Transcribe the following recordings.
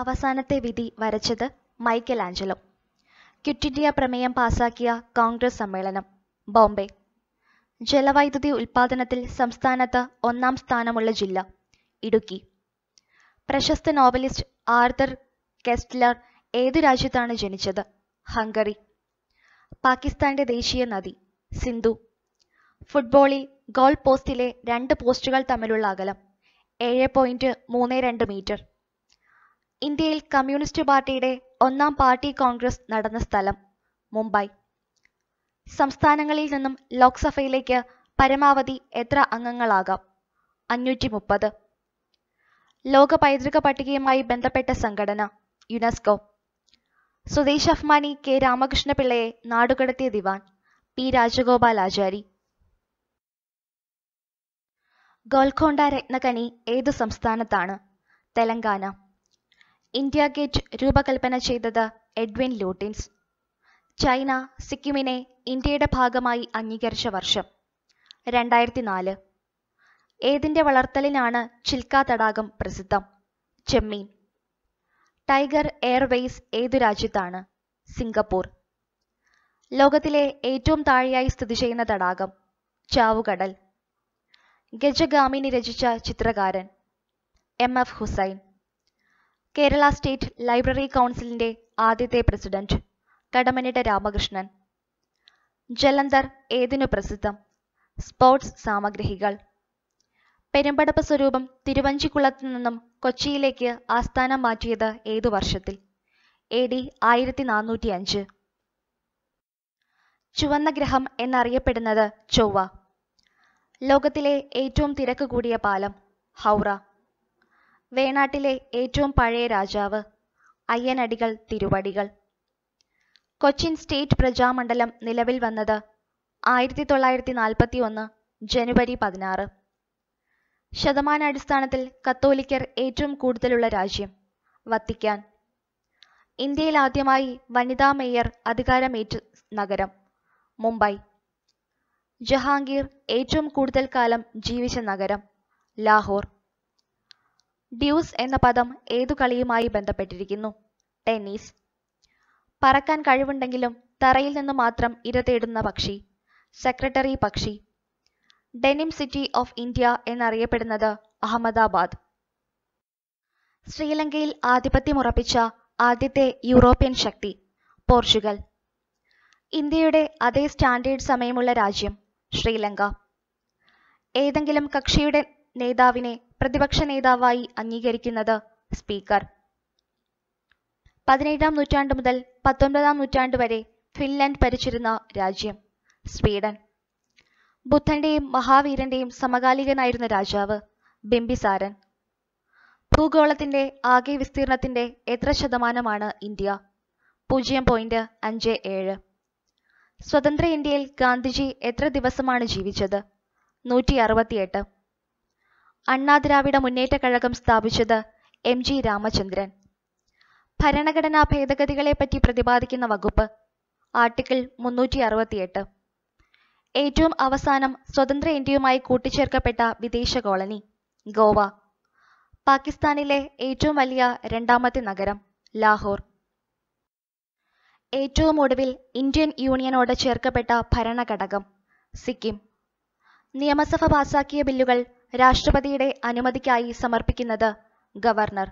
അവസാനത്തെ വിധി വരച്ചത് മൈക്കൽ ആഞ്ചലോ ക്വിറ്റ് ഇന്ത്യ പ്രമേയം പാസാക്കിയ കോൺഗ്രസ് സമ്മേളനം ബോംബെ ജലവൈദ്യുതി ഉൽപാദനത്തിൽ സംസ്ഥാനത്ത് ഒന്നാം സ്ഥാനമുള്ള ജില്ല ഇടുക്കി പ്രശസ്ത നോവലിസ്റ്റ് ആർതർ കെസ്റ്റ്ലർ ഏതു രാജ്യത്താണ് ജനിച്ചത് ഹംഗറി പാകിസ്ഥാന്റെ ദേശീയ നദി സിന്ധു ഫുട്ബോളിൽ ഗോൾ പോസ്റ്റിലെ രണ്ട് പോസ്റ്റുകൾ തമ്മിലുള്ള അകലം ഏഴ് പോയിന്റ് മൂന്ന് രണ്ട് മീറ്റർ ഇന്ത്യയിൽ കമ്മ്യൂണിസ്റ്റ് പാർട്ടിയുടെ ഒന്നാം പാർട്ടി കോൺഗ്രസ് നടന്ന സ്ഥലം മുംബൈ സംസ്ഥാനങ്ങളിൽ നിന്നും ലോക്സഭയിലേക്ക് പരമാവധി എത്ര അംഗങ്ങളാകാം അഞ്ഞൂറ്റി മുപ്പത് ലോക പൈതൃക പട്ടികയുമായി ബന്ധപ്പെട്ട സംഘടന യുനെസ്കോ സ്വദേശ് അഫ്മാനി കെ രാമകൃഷ്ണപിള്ളയെ നാടുകടത്തിയ ദിവാൻ പി രാജഗോപാൽ ആചാരി ഗോൽക്കൊണ്ട രത്നകണി ഏത് സംസ്ഥാനത്താണ് തെലങ്കാന ഇന്ത്യ ഗേറ്റ് രൂപകൽപ്പന ചെയ്തത് എഡ്വിൻ ലൂട്ടിൻസ് ചൈന സിക്കിമിനെ ഇന്ത്യയുടെ ഭാഗമായി അംഗീകരിച്ച വർഷം രണ്ടായിരത്തി നാല് ഏതിൻ്റെ വളർത്തലിനാണ് ചിൽക്ക തടാകം പ്രസിദ്ധം ചെമ്മീൻ ടൈഗർ എയർവേസ് ഏതു രാജ്യത്താണ് സിംഗപ്പൂർ ലോകത്തിലെ ഏറ്റവും താഴെയായി സ്ഥിതി ചെയ്യുന്ന തടാകം ചാവുകടൽ ഗജഗാമിനി രചിച്ച ചിത്രകാരൻ M F Husain Kerala state library കൗൺസിലിന്റെ ആദ്യത്തെ പ്രസിഡന്റ് കടമനിട രാമകൃഷ്ണൻ ജലന്ധർ ഏതിനു പ്രസിദ്ധം സ്പോർട്സ് സാമഗ്രഹികൾ പെരുമ്പടപ്പ് സ്വരൂപം തിരുവഞ്ചിക്കുളത്ത് നിന്നും കൊച്ചിയിലേക്ക് ആസ്ഥാനം മാറ്റിയത് ഏതു വർഷത്തിൽ എ ഡി ആയിരത്തി നാനൂറ്റി അഞ്ച് ചുവന്ന ഗ്രഹം എന്നറിയപ്പെടുന്നത് ചൊവ്വ ലോകത്തിലെ ഏറ്റവും തിരക്ക് കൂടിയ പാലം ഹൗറ വേണാട്ടിലെ ഏറ്റവും പഴയ രാജാവ് അയ്യനടികൾ തിരുവടികൾ കൊച്ചിൻ സ്റ്റേറ്റ് പ്രജാമണ്ഡലം നിലവിൽ വന്നത് ആയിരത്തി തൊള്ളായിരത്തി നാൽപ്പത്തി ഒന്ന് ജനുവരി പതിനാറ് ശതമാനാടിസ്ഥാനത്തിൽ കത്തോലിക്കർ ഏറ്റവും കൂടുതലുള്ള രാജ്യം വത്തിക്കാൻ ഇന്ത്യയിൽ ആദ്യമായി വനിതാ മേയർ അധികാരമേറ്റ നഗരം മുംബൈ ജഹാംഗീർ ഏറ്റവും കൂടുതൽ കാലം ജീവിച്ച നഗരം ലാഹോർ ഡ്യൂസ് എന്ന പദം ഏതു കളിയുമായി ബന്ധപ്പെട്ടിരിക്കുന്നു ടെന്നീസ് പറക്കാൻ കഴിവുണ്ടെങ്കിലും തറയിൽ നിന്ന് മാത്രം ഇര തേടുന്ന പക്ഷി സെക്രട്ടറി പക്ഷി ഡെനിം സിറ്റി ഓഫ് ഇന്ത്യ എന്നറിയപ്പെടുന്നത് അഹമ്മദാബാദ് ശ്രീലങ്കയിൽ ആധിപത്യമുറപ്പിച്ച ആദ്യത്തെ യൂറോപ്യൻ ശക്തി പോർച്ചുഗൽ ഇന്ത്യയുടെ അതേ സ്റ്റാൻഡേർഡ് സമയമുള്ള രാജ്യം ശ്രീലങ്ക ഏതെങ്കിലും കക്ഷിയുടെ നേതാവിനെ പ്രതിപക്ഷ നേതാവായി അംഗീകരിക്കുന്നത് സ്പീക്കർ പതിനേഴാം നൂറ്റാണ്ട് മുതൽ പത്തൊൻപതാം നൂറ്റാണ്ട് വരെ ഫിൻലൻഡ് ഭരിച്ചിരുന്ന രാജ്യം സ്വീഡൻ ബുദ്ധന്റെയും മഹാവീരന്റെയും സമകാലികനായിരുന്ന രാജാവ് ബിംബിസാരൻ ഭൂഗോളത്തിന്റെ ആകെ വിസ്തീർണത്തിന്റെ എത്ര ശതമാനമാണ് ഇന്ത്യ പൂജ്യം പോയിന്റ് അഞ്ച് ഏഴ് സ്വതന്ത്ര ഇന്ത്യയിൽ ഗാന്ധിജി എത്ര ദിവസമാണ് ജീവിച്ചത് നൂറ്റി അറുപത്തിയെട്ട് അണ്ണാദ്രാവിഡ മുന്നേറ്റ കഴകം സ്ഥാപിച്ചത് എം ജി രാമചന്ദ്രൻ ഭരണഘടനാ ഭേദഗതികളെപ്പറ്റി പ്രതിപാദിക്കുന്ന വകുപ്പ് ആർട്ടിക്കിൾ മുന്നൂറ്റി അറുപത്തിയെട്ട് ഏറ്റവും അവസാനം സ്വതന്ത്ര ഇന്ത്യയുമായി കൂട്ടിച്ചേർക്കപ്പെട്ട വിദേശ കോളനി ഗോവ പാകിസ്ഥാനിലെ ഏറ്റവും വലിയ രണ്ടാമത്തെ നഗരം ലാഹോർ ഏറ്റവും ഒടുവിൽ ഇന്ത്യൻ യൂണിയനോട് ചേർക്കപ്പെട്ട ഭരണഘടകം സിക്കിം നിയമസഭ പാസാക്കിയ ബില്ലുകൾ രാഷ്ട്രപതിയുടെ അനുമതിക്കായി സമർപ്പിക്കുന്നത് ഗവർണർ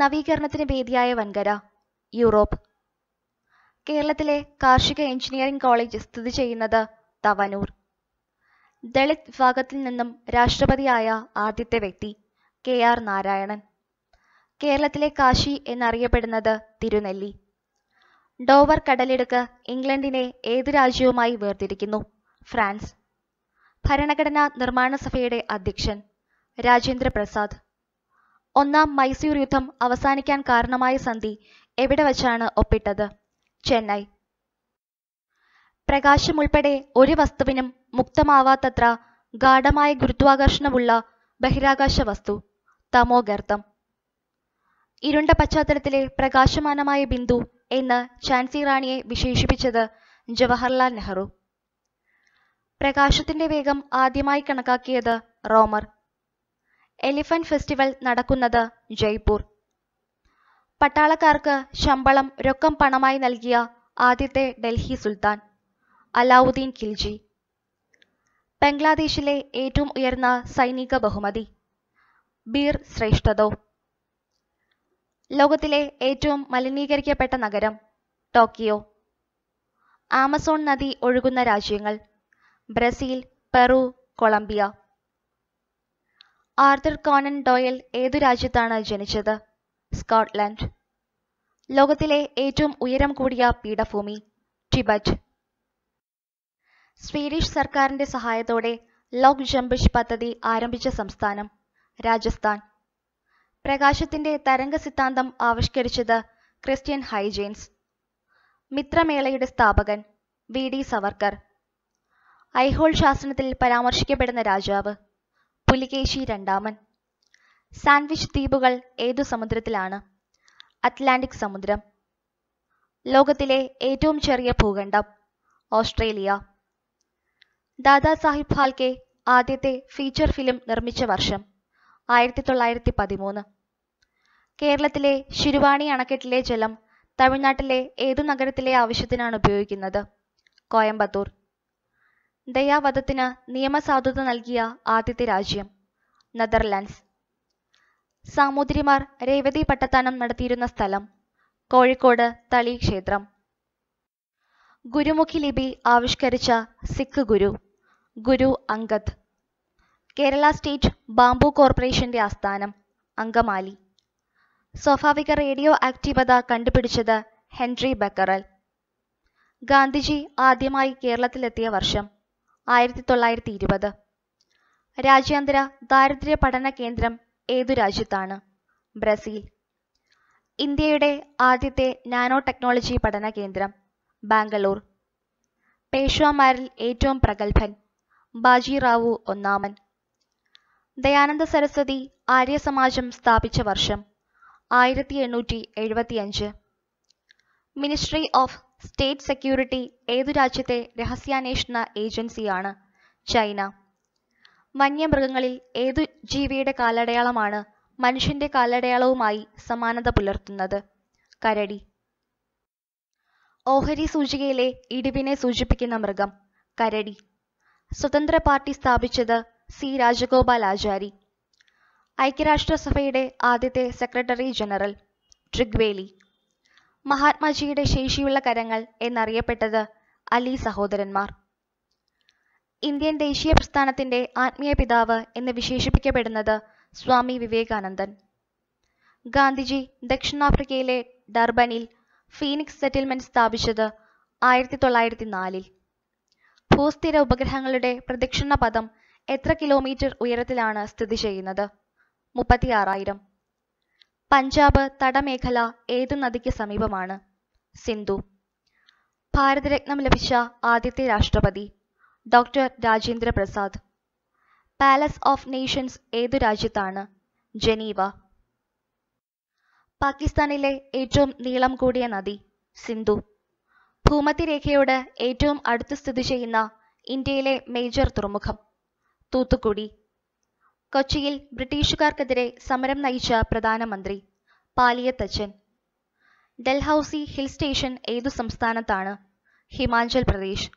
നവീകരണത്തിന് വേദിയായ വൻകര യൂറോപ്പ് കേരളത്തിലെ കാർഷിക എഞ്ചിനീയറിംഗ് കോളേജ് സ്ഥിതി ചെയ്യുന്നത് തവനൂർ ദളിത് വിഭാഗത്തിൽ നിന്നും രാഷ്ട്രപതിയായ ആദ്യത്തെ വ്യക്തി കെ ആർ നാരായണൻ കേരളത്തിലെ കാശി എന്നറിയപ്പെടുന്നത് തിരുനെല്ലി ഡോവർ കടലിടുക്ക് ഇംഗ്ലണ്ടിനെ ഏത് രാജ്യവുമായി വേർതിരിക്കുന്നു ഫ്രാൻസ് ഭരണഘടനാ നിർമ്മാണ സഭയുടെ അധ്യക്ഷൻ രാജേന്ദ്ര പ്രസാദ് ഒന്നാം മൈസൂർ യുദ്ധം അവസാനിക്കാൻ കാരണമായ സന്ധി എവിടെ വച്ചാണ് ഒപ്പിട്ടത് ചെന്നൈ പ്രകാശം ഉൾപ്പെടെ ഒരു വസ്തുവിനും മുക്തമാവാത്തത്ര ഗാഠമായ ഗുരുത്വാകർഷണമുള്ള ബഹിരാകാശ വസ്തു തമോഗർത്തം ഇരുണ്ട പശ്ചാത്തലത്തിലെ പ്രകാശമാനമായ ബിന്ദു എന്ന് ഝാൻസി റാണിയെ വിശേഷിപ്പിച്ചത് ജവഹർലാൽ നെഹ്റു പ്രകാശത്തിന്റെ വേഗം ആദ്യമായി കണക്കാക്കിയത് റോമർ എലിഫന്റ് ഫെസ്റ്റിവൽ നടക്കുന്നത് ജയ്പൂർ പട്ടാളക്കാർക്ക് ശമ്പളം രൊക്കം പണമായി നൽകിയ ആദ്യത്തെ ഡൽഹി സുൽത്താൻ അലാവുദ്ദീൻ ഖിൽജി ബംഗ്ലാദേശിലെ ഏറ്റവും ഉയർന്ന സൈനിക ബഹുമതി ബീർ ശ്രേഷ്ഠതോ ലോകത്തിലെ ഏറ്റവും മലിനീകരിക്കപ്പെട്ട നഗരം ടോക്കിയോ ആമസോൺ നദി ഒഴുകുന്ന രാജ്യങ്ങൾ Brazil Peru Colombia Arthur Conan Doyle ഏതു രാജ്യത്താണ് ജനിച്ചത് സ്കോട്ട്ലൻഡ് ലോകത്തിലെ ഏറ്റവും ഉയരം കൂടിയ പീഠഭൂമി ടിബറ്റ് സ്വീഡിഷ് സർക്കാരിന്റെ സഹായത്തോടെ ലോക് ജംബിഷ് പദ്ധതി ആരംഭിച്ച സംസ്ഥാനം രാജസ്ഥാൻ പ്രകാശത്തിന്റെ തരംഗ സിദ്ധാന്തം ആവിഷ്കരിച്ചത് ക്രിസ്ത്യൻ ഹൈജെയിൻസ് മിത്രമേളയുടെ സ്ഥാപകൻ വി ഡി സവർക്കർ ഐഹോൾ ശാസനത്തിൽ പരാമർശിക്കപ്പെടുന്ന രാജാവ് പുലികേശി രണ്ടാമൻ സാൻഡ്വിച്ച് ദ്വീപുകൾ ഏതു സമുദ്രത്തിലാണ് അറ്റ്ലാന്റിക് സമുദ്രം ലോകത്തിലെ ഏറ്റവും ചെറിയ ഭൂഖണ്ഡം ഓസ്ട്രേലിയ ദാദാ സാഹിബ് ഫാൽക്കെ ആദ്യത്തെ ഫീച്ചർ ഫിലിം നിർമ്മിച്ച വർഷം ആയിരത്തി തൊള്ളായിരത്തി പതിമൂന്ന് കേരളത്തിലെ ശിരുവാണി അണക്കെട്ടിലെ ജലം തമിഴ്നാട്ടിലെ ഏതു നഗരത്തിലെ ആവശ്യത്തിനാണ് ഉപയോഗിക്കുന്നത് കോയമ്പത്തൂർ ദയാവധത്തിന് നിയമസാധുത നൽകിയ ആദ്യത്തെ രാജ്യം നെതർലാൻഡ്സ് സാമൂതിരിമാർ രേവതി പട്ടത്താനം നടത്തിയിരുന്ന സ്ഥലം കോഴിക്കോട് തളി ക്ഷേത്രം ഗുരുമുഖി ലിപി ആവിഷ്കരിച്ച സിഖ് ഗുരു ഗുരു അങ്കദ് കേരള സ്റ്റേറ്റ് ബാംബു കോർപ്പറേഷന്റെ ആസ്ഥാനം അങ്കമാലി സ്വാഭാവിക റേഡിയോ ആക്റ്റീവത കണ്ടുപിടിച്ചത് ഹെൻറി ബക്കറൽ ഗാന്ധിജി ആദ്യമായി കേരളത്തിലെത്തിയ വർഷം ആയിരത്തി തൊള്ളായിരത്തി ഇരുപത് രാജ്യാന്തര ദാരിദ്ര്യ പഠന കേന്ദ്രം ഏതു രാജ്യത്താണ് ബ്രസീൽ ഇന്ത്യയുടെ ആദ്യത്തെ നാനോ ടെക്നോളജി പഠന കേന്ദ്രം ബാംഗ്ലൂർ പേഷ്വാമാരിൽ ഏറ്റവും പ്രഗത്ഭൻ ബാജിറാവു ഒന്നാമൻ ദയാനന്ദ സരസ്വതി ആര്യ സമാജം സ്ഥാപിച്ച വർഷം ആയിരത്തി എണ്ണൂറ്റി എഴുപത്തിയഞ്ച് മിനിസ്ട്രി ഓഫ് സ്റ്റേറ്റ് സെക്യൂരിറ്റി ഏതു രാജ്യത്തെ രഹസ്യാന്വേഷണ ഏജൻസിയാണ് ചൈന വന്യമൃഗങ്ങളിൽ ഏതു ജീവിയുടെ കാലടയാളമാണ് മനുഷ്യന്റെ കാലടയാളവുമായി സമാനത പുലർത്തുന്നത് കരടി ഓഹരി സൂചികയിലെ ഇടിവിനെ സൂചിപ്പിക്കുന്ന മൃഗം കരടി സ്വതന്ത്ര പാർട്ടി സ്ഥാപിച്ചത് സി രാജഗോപാൽ ആചാരി ഐക്യരാഷ്ട്രസഭയുടെ ആദ്യത്തെ സെക്രട്ടറി ജനറൽ ട്രിഗ്വേലി മഹാത്മാജിയുടെ ശേഷിയുള്ള കരങ്ങൾ എന്നറിയപ്പെട്ടത് അലി സഹോദരന്മാർ ഇന്ത്യൻ ദേശീയ പ്രസ്ഥാനത്തിന്റെ ആത്മീയ പിതാവ് എന്ന് വിശേഷിപ്പിക്കപ്പെടുന്നത് സ്വാമി വിവേകാനന്ദൻ ഗാന്ധിജി ദക്ഷിണാഫ്രിക്കയിലെ ഡർബനിൽ ഫീനിക്സ് സെറ്റിൽമെന്റ് സ്ഥാപിച്ചത് ആയിരത്തി തൊള്ളായിരത്തി നാലിൽ ഭൂസ്ഥിര ഉപഗ്രഹങ്ങളുടെ പ്രദക്ഷിണ പദം എത്ര കിലോമീറ്റർ ഉയരത്തിലാണ് സ്ഥിതി ചെയ്യുന്നത് ആറായിരം പഞ്ചാബ് തടമേഖല ഏത് നദിക്ക് സമീപമാണ് സിന്ധു ഭാരതരത്നം ലഭിച്ച ആദ്യത്തെ രാഷ്ട്രപതി doctor Rajendra Prasad palace of nations ഏതു രാജ്യത്താണ് ജനീവ പാകിസ്ഥാനിലെ ഏറ്റവും നീളം കൂടിയ നദി സിന്ധു ഭൂമധ്യരേഖയോട് ഏറ്റവും അടുത്ത് സ്ഥിതി ചെയ്യുന്ന ഇന്ത്യയിലെ മേജർ തുറമുഖം തൂത്തുക്കുടി കൊച്ചിയിൽ ബ്രിട്ടീഷുകാർക്കെതിരെ സമരം നയിച്ച പ്രധാനമന്ത്രി പാലിയത്തച്ചൻ ഡൽഹൌസി ഹിൽ സ്റ്റേഷൻ ഏതു സംസ്ഥാനത്താണ് ഹിമാചൽ പ്രദേശ്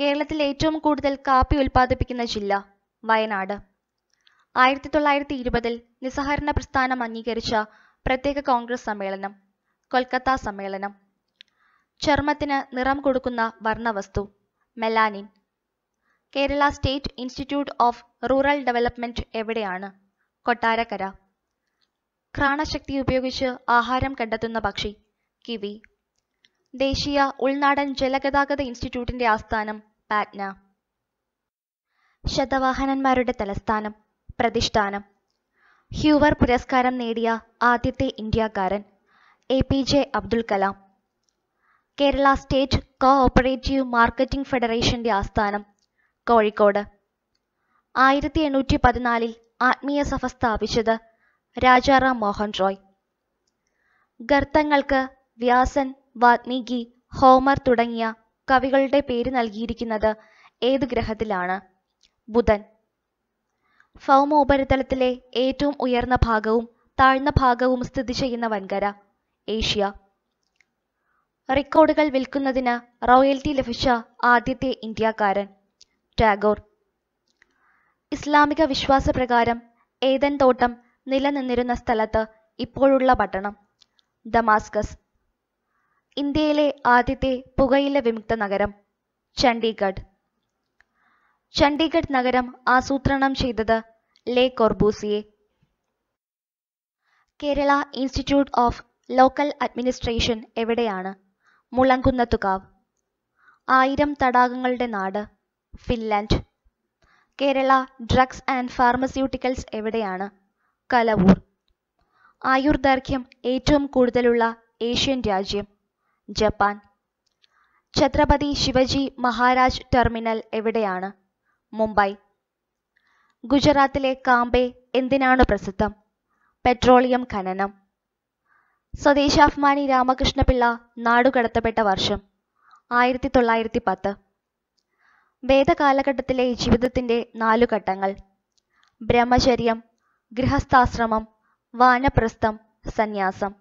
കേരളത്തിൽ ഏറ്റവും കൂടുതൽ കാപ്പി ഉൽപ്പാദിപ്പിക്കുന്ന ജില്ല വയനാട് ആയിരത്തി തൊള്ളായിരത്തി ഇരുപതിൽ നിസ്സഹകരണ പ്രസ്ഥാനം അംഗീകരിച്ച പ്രത്യേക കോൺഗ്രസ് സമ്മേളനം കൊൽക്കത്ത സമ്മേളനം ചർമ്മത്തിന് നിറം കൊടുക്കുന്ന വർണ്ണവസ്തു melanin Kerala state institute of rural development എവിടെയാണ് കൊട്ടാരക്കര ഘ്രാണശക്തി ഉപയോഗിച്ച് ആഹാരം കണ്ടെത്തുന്ന പക്ഷി കിവി ദേശീയ ഉൾനാടൻ ജലഗതാഗത ഇൻസ്റ്റിറ്റ്യൂട്ടിന്റെ ആസ്ഥാനം പാറ്റ്ന ശതവാഹനന്മാരുടെ തലസ്ഥാനം പ്രതിഷ്ഠാനം ഹ്യൂവർ പുരസ്കാരം നേടിയ ആദ്യത്തെ ഇന്ത്യക്കാരൻ A P J Abdul Kalam Kerala state cooperative marketing ഫെഡറേഷന്റെ ആസ്ഥാനം കോഴിക്കോട് ആയിരത്തി എണ്ണൂറ്റി പതിനാലിൽ ആത്മീയ സഭ സ്ഥാപിച്ചത് രാജാറാം മോഹൻ റോയ് ഗർത്തങ്ങൾക്ക് വ്യാസൻ വാത്മീകി ഹോമർ തുടങ്ങിയ കവികളുടെ പേര് നൽകിയിരിക്കുന്നത് ഏത് ഗ്രഹത്തിലാണ് ബുധൻ ഭൗമോപരിതലത്തിലെ ഏറ്റവും ഉയർന്ന ഭാഗവും താഴ്ന്ന ഭാഗവും സ്ഥിതി ചെയ്യുന്ന വൻകര ഏഷ്യ റെക്കോർഡുകൾ വിൽക്കുന്നതിന് റോയൽറ്റി ലഭിച്ച ആദ്യത്തെ ഇന്ത്യക്കാരൻ ടാഗോർ ഇസ്ലാമിക വിശ്വാസപ്രകാരം ഏതൻ തോട്ടം നിലനിന്നിരുന്ന സ്ഥലത്ത് ഇപ്പോഴുള്ള പട്ടണം ദമാസ്കസ് ഇന്ത്യയിലെ ആദ്യത്തെ പുകയില വിമുക്ത നഗരം ചണ്ഡീഗഡ് ചണ്ഡീഗഡ് നഗരം ആസൂത്രണം ചെയ്തത് Le Corbusier Kerala institute of local administration എവിടെയാണ് മുളങ്കുന്നത്തുകാവ് ആയിരം തടാകങ്ങളുടെ നാട് Finland Kerala drugs and pharmaceuticals എവിടെയാണ് കലവൂർ ആയുർദൈർഘ്യം ഏറ്റവും കൂടുതലുള്ള ഏഷ്യൻ രാജ്യം ജപ്പാൻ ഛത്രപതി ശിവജി മഹാരാജ് ടെർമിനൽ എവിടെയാണ് മുംബൈ ഗുജറാത്തിലെ കാമ്പെ എന്തിനാണ് പ്രസിദ്ധം പെട്രോളിയം ഖനനം സ്വദേശാഭിമാനി രാമകൃഷ്ണപിള്ള നാടുകടത്തപ്പെട്ട വർഷം ആയിരത്തി തൊള്ളായിരത്തി പത്ത് വേദകാലഘട്ടത്തിലെ ജീവിതത്തിന്റെ നാലു ഘട്ടങ്ങൾ ബ്രഹ്മചര്യം ഗൃഹസ്ഥാശ്രമം വാനപ്രസ്ഥം സന്യാസം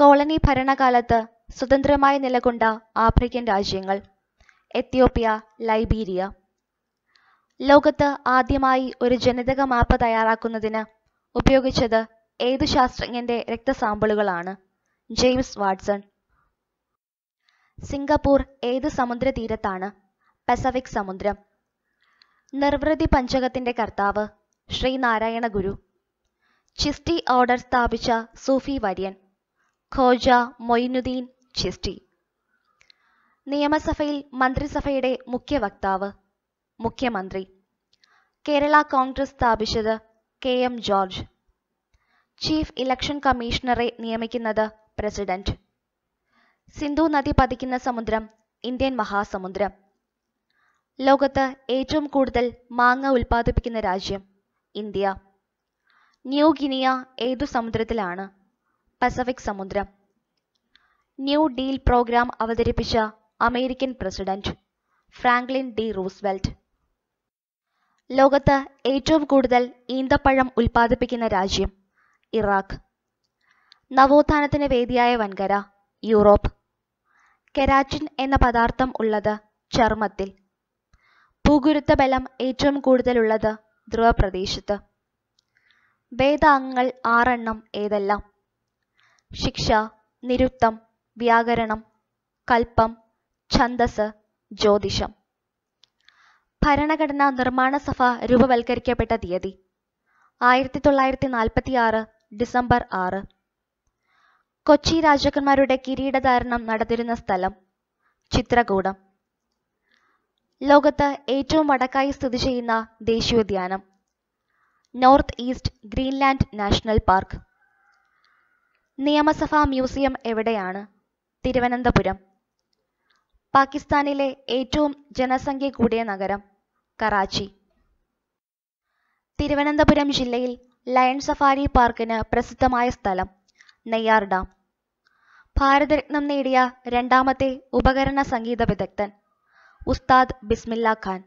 കോളനി ഭരണകാലത്ത് സ്വതന്ത്രമായി നിലകൊണ്ട ആഫ്രിക്കൻ രാജ്യങ്ങൾ എത്യോപ്യ ലൈബീരിയ ലോകത്ത് ആദ്യമായി ഒരു ജനിതക മാപ്പ് തയ്യാറാക്കുന്നതിന് ഉപയോഗിച്ചത് ഏതു ശാസ്ത്രജ്ഞന്റെ രക്തസാമ്പിളുകളാണ് ജെയിംസ് വാട്സൺ സിംഗപ്പൂർ ഏത് സമുദ്രതീരത്താണ് പസഫിക് സമുദ്രം നിർവൃതി പഞ്ചകത്തിന്റെ കർത്താവ് ശ്രീനാരായണ ഗുരു ചിസ്റ്റി ഓർഡർ സ്ഥാപിച്ച സൂഫി വര്യൻ ഖോജ മൊയ്നുദ്ദീൻ ചിസ്റ്റി നിയമസഭയിൽ മന്ത്രിസഭയുടെ മുഖ്യ വക്താവ് മുഖ്യമന്ത്രി കേരള കോൺഗ്രസ് സ്ഥാപിച്ചത് K M George chief election കമ്മീഷണറെ നിയമിക്കുന്നത് പ്രസിഡന്റ് സിന്ധു നദി പതിക്കുന്ന സമുദ്രം ഇന്ത്യൻ മഹാസമുദ്രം ലോകത്ത് ഏറ്റവും കൂടുതൽ മാങ്ങ ഉൽപ്പാദിപ്പിക്കുന്ന രാജ്യം ഇന്ത്യ ന്യൂ ഗിനിയ ഏതു സമുദ്രത്തിലാണ് പസഫിക് സമുദ്രം ന്യൂ ഡീൽ പ്രോഗ്രാം അവതരിപ്പിച്ച American president Franklin D Roosevelt ലോകത്ത് ഏറ്റവും കൂടുതൽ ഈന്തപ്പഴം ഉൽപ്പാദിപ്പിക്കുന്ന രാജ്യം ഇറാഖ് നവോത്ഥാനത്തിന് വേദിയായ വൻകര യൂറോപ്പ് കെരാറ്റിൻ എന്ന പദാർത്ഥം ഉള്ളത് ചർമ്മത്തിൽ ഭൂഗുരുത്വ ബലം ഏറ്റവും കൂടുതലുള്ളത് പ്രദേശത്ത് വേദാംഗങ്ങൾ ആറെണ്ണം ഏതെല്ലാം ശിക്ഷ നിരുത്തം വ്യാകരണം കൽപ്പം ഛന്ദസ് ജ്യോതിഷം ഭരണഘടനാ നിർമ്മാണ സഭ രൂപവൽക്കരിക്കപ്പെട്ട തീയതി ആയിരത്തി തൊള്ളായിരത്തി നാൽപ്പത്തി ആറ് ഡിസംബർ ആറ് കൊച്ചി രാജാക്കന്മാരുടെ കിരീടധാരണം നടന്നിരുന്ന സ്ഥലം ചിത്രകൂടം ലോകത്ത് ഏറ്റവും വടക്കായി സ്ഥിതി ചെയ്യുന്ന ദേശീയോദ്യാനം north east Greenland national park നിയമസഭാ മ്യൂസിയം എവിടെയാണ് തിരുവനന്തപുരം പാകിസ്ഥാനിലെ ഏറ്റവും ജനസംഖ്യ കൂടിയ നഗരം കറാച്ചി തിരുവനന്തപുരം ജില്ലയിൽ ലയൺ സഫാരി പാർക്കിന് പ്രസിദ്ധമായ സ്ഥലം നെയ്യാർ ഡാം ഭാരതരത്നം നേടിയ രണ്ടാമത്തെ ഉപകരണ സംഗീത വിദഗ്ധൻ ഉസ്താദ് ബിസ്മില്ല ഖാൻ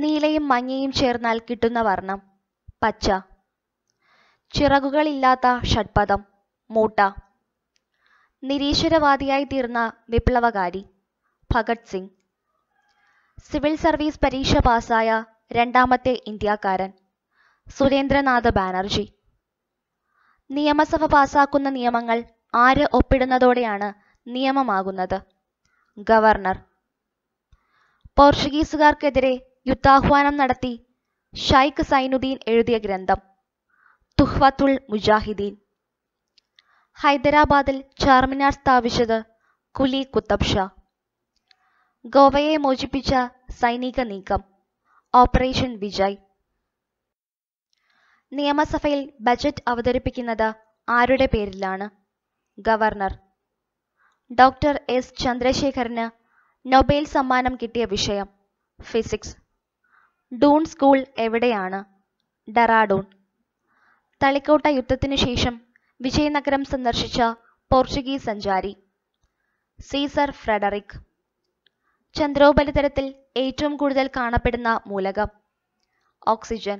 നീലയും മഞ്ഞയും ചേർന്നാൽ കിട്ടുന്ന വർണ്ണം പച്ച ചിറകുകളില്ലാത്ത ഷഡ്പദം മൂട്ട നിരീശ്വരവാദിയായി തീർന്ന വിപ്ലവകാരി ഭഗത് സിംഗ് സിവിൽ സർവീസ് പരീക്ഷ പാസായ രണ്ടാമത്തെ ഇന്ത്യക്കാരൻ സുരേന്ദ്രനാഥ് ബാനർജി നിയമസഭ പാസാക്കുന്ന നിയമങ്ങൾ ആര് ഒപ്പിടുന്നതോടെയാണ് നിയമമാകുന്നത് ഗവർണർ പോർച്ചുഗീസുകാർക്കെതിരെ യുദ്ധാഹ്വാനം നടത്തി ഷൈഖ് സൈനുദ്ദീൻ എഴുതിയ ഗ്രന്ഥം തുഹ്വത്തുൽ മുജാഹിദീൻ ഹൈദരാബാദിൽ ചാർമിനാർ സ്ഥാപിച്ചത് കുലി കുത്തബ് ഷാ ഗോവയെ മോചിപ്പിച്ച സൈനിക നീക്കം ഓപ്പറേഷൻ വിജയ് നിയമസഭയിൽ ബജറ്റ് അവതരിപ്പിക്കുന്നത് ആരുടെ പേരിലാണ് ഗവർണർ ഡോക്ടർ എസ് ചന്ദ്രശേഖരന് നൊബേൽ സമ്മാനം കിട്ടിയ വിഷയം ഫിസിക്സ് ഡൂൺ സ്കൂൾ എവിടെയാണ് ഡറാഡൂൺ തളിക്കോട്ട യുദ്ധത്തിനു ശേഷം വിജയനഗരം സന്ദർശിച്ച പോർച്ചുഗീസ് സഞ്ചാരി സീസർ ഫ്രെഡറിക് ചന്ദ്രോപരിതലത്തിൽ ഏറ്റവും കൂടുതൽ കാണപ്പെടുന്ന മൂലകം ഓക്സിജൻ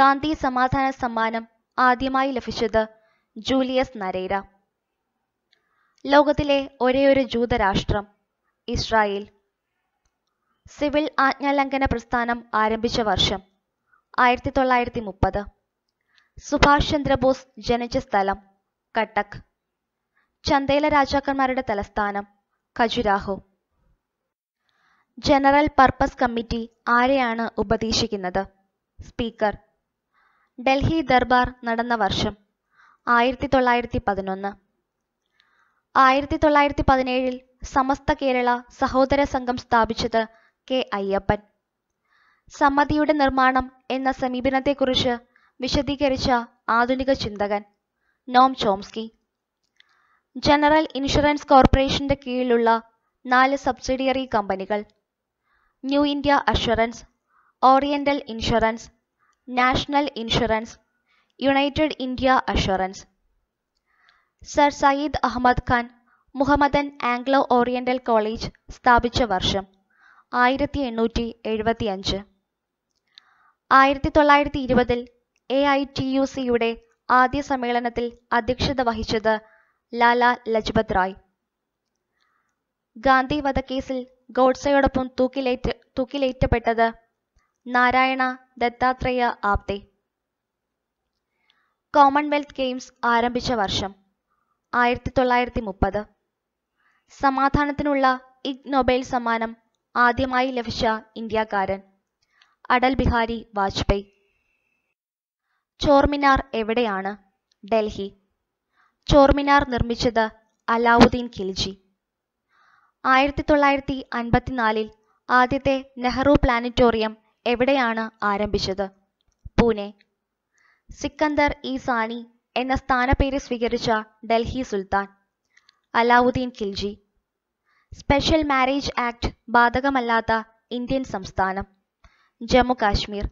ഗാന്ധി സമാധാന സമ്മാനം ആദ്യമായി ലഭിച്ചത് ജൂലിയസ് നരേര ലോകത്തിലെ ഒരേയൊരു ജൂതരാഷ്ട്രം ഇസ്രായേൽ സിവിൽ ആജ്ഞാലംഘന പ്രസ്ഥാനം ആരംഭിച്ച വർഷം ആയിരത്തി തൊള്ളായിരത്തി മുപ്പത് സുഭാഷ് ചന്ദ്രബോസ് ജനിച്ച സ്ഥലം കട്ടക് ചന്ദേല രാജാക്കന്മാരുടെ തലസ്ഥാനം ഖജുരാഹോ ജനറൽ പർപ്പസ് കമ്മിറ്റി ആരെയാണ് ഉപദേശിക്കുന്നത് സ്പീക്കർ ഡൽഹി ദർബാർ നടന്ന വർഷം ആയിരത്തി തൊള്ളായിരത്തി പതിനൊന്ന് ആയിരത്തി തൊള്ളായിരത്തി പതിനേഴിൽ സമസ്ത കേരള സഹോദര സംഘം സ്ഥാപിച്ചത് കെ അയ്യപ്പൻ സമ്മതിയുടെ നിർമ്മാണം എന്ന സമീപനത്തെക്കുറിച്ച് വിശദീകരിച്ച ആധുനിക ചിന്തകൻ നോം ചോംസ്കി ജനറൽ ഇൻഷുറൻസ് കോർപ്പറേഷന്റെ കീഴിലുള്ള നാല് സബ്സിഡിയറി കമ്പനികൾ New India Assurance Oriental Insurance National Insurance United India Assurance sir Syed Ahmad Khan Mohammedan Anglo Oriental College സ്ഥാപിച്ച വർഷം ആയിരത്തി എണ്ണൂറ്റി എഴുപത്തി അഞ്ച് ആയിരത്തി തൊള്ളായിരത്തി ഇരുപതിൽ എ ഐ ടി യു സിയുടെ ആദ്യ സമ്മേളനത്തിൽ അധ്യക്ഷത വഹിച്ചത് ലാല ലജ്പത് റായ് ഗാന്ധി വധക്കേസിൽ ഗോഡ്സയോടൊപ്പം തൂക്കിലേറ്റ് തൂക്കിലേറ്റപ്പെട്ടത് നാരായണ ദത്താത്രേയ ആപ്തെ കോമൺവെൽത്ത് ഗെയിംസ് ആരംഭിച്ച വർഷം ആയിരത്തി തൊള്ളായിരത്തി മുപ്പത് സമാധാനത്തിനുള്ള ഇഗ് നൊബേൽ സമ്മാനം ആദ്യമായി ലഭിച്ച ഇന്ത്യക്കാരൻ അടൽ ബിഹാരി വാജ്പേയ് ചോർമിനാർ എവിടെയാണ് ഡൽഹി ചോർമിനാർ നിർമ്മിച്ചത് അലാവുദ്ദീൻ ഖിൽജി ആയിരത്തി തൊള്ളായിരത്തി അൻപത്തിനാലിൽ ആദ്യത്തെ നെഹ്റു പ്ലാനറ്റോറിയം എവിടെയാണ് ആരംഭിച്ചത് പൂനെ സിക്കന്ദർ ഇ സാനി എന്ന സ്ഥാനപ്പേര് സ്വീകരിച്ച ഡൽഹി സുൽത്താൻ Alauddin Khilji Special Marriage Act ബാധകമല്ലാത്ത ഇന്ത്യൻ സംസ്ഥാനം ജമ്മു കാശ്മീർ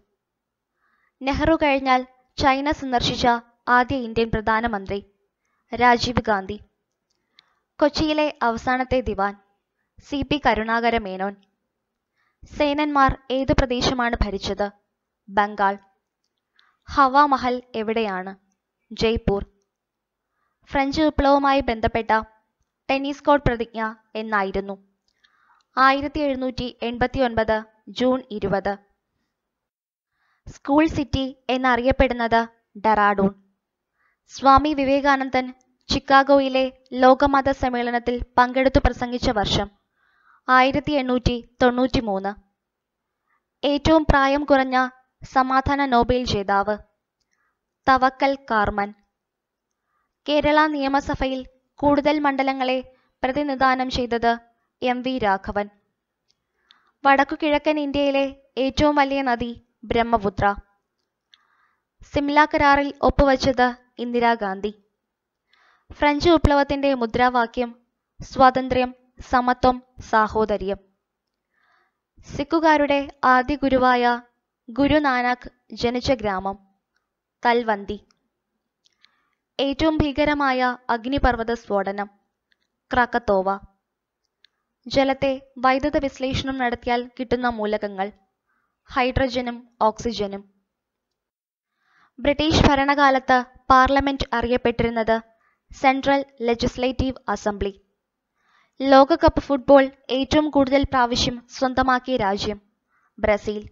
നെഹ്റു കഴിഞ്ഞാൽ ചൈന സന്ദർശിച്ച ആദ്യ ഇന്ത്യൻ പ്രധാനമന്ത്രി രാജീവ് ഗാന്ധി കൊച്ചിയിലെ അവസാനത്തെ ദിവാൻ സി പി കരുണാകര മേനോൻ സേനന്മാർ ഏത് പ്രദേശമാണ് ഭരിച്ചത് ബംഗാൾ ഹവാമഹൽ എവിടെയാണ് ജയ്പൂർ ഫ്രഞ്ച് വിപ്ലവവുമായി ബന്ധപ്പെട്ട ടെന്നീസ് കോർട്ട് പ്രതിജ്ഞ എന്നായിരുന്നു ആയിരത്തി എഴുന്നൂറ്റി എൺപത്തി ഒൻപത് ജൂൺ ഇരുപത് സ്കൂൾ സിറ്റി എന്നറിയപ്പെടുന്നത് ഡറാഡൂൺ സ്വാമി വിവേകാനന്ദൻ ചിക്കാഗോയിലെ ലോകമത സമ്മേളനത്തിൽ പങ്കെടുത്തു പ്രസംഗിച്ച വർഷം ആയിരത്തി എണ്ണൂറ്റി തൊണ്ണൂറ്റി മൂന്ന് ഏറ്റവും പ്രായം കുറഞ്ഞ സമാധാന നോബൽ ജേതാവ് തവക്കൽ കാർമൻ കേരള നിയമസഭയിൽ കൂടുതൽ മണ്ഡലങ്ങളെ പ്രതിനിധാനം ചെയ്തത് എം വി രാഘവൻ വടക്കുകിഴക്കൻ ഇന്ത്യയിലെ ഏറ്റവും വലിയ നദി ബ്രഹ്മപുത്ര സിംല കരാറിൽ ഒപ്പുവച്ചത് ഇന്ദിരാഗാന്ധി ഫ്രഞ്ച് വിപ്ലവത്തിന്റെ മുദ്രാവാക്യം സ്വാതന്ത്ര്യം സമത്വം സാഹോദര്യം സിഖുകാരുടെ ആദ്യ ഗുരുവായ ഗുരു നാനാക്ക് ജനിച്ച ഗ്രാമം തൽവന്തി ഏറ്റവും ഭീകരമായ അഗ്നിപർവ്വത സ്ഫോടനം ക്രാക്കത്തോവ ജലത്തെ വൈദ്യുത വിശ്ലേഷണം നടത്തിയാൽ കിട്ടുന്ന മൂലകങ്ങൾ ഹൈഡ്രജനും ഓക്സിജനും ബ്രിട്ടീഷ് ഭരണകാലത്ത് പാർലമെന്റ് അറിയപ്പെട്ടിരുന്നത് സെൻട്രൽ ലെജിസ്ലേറ്റീവ് അസംബ്ലി ലോകകപ്പ് ഫുട്ബോൾ ഏറ്റവും കൂടുതൽ പ്രാവശ്യം സ്വന്തമാക്കിയ രാജ്യം ബ്രസീൽ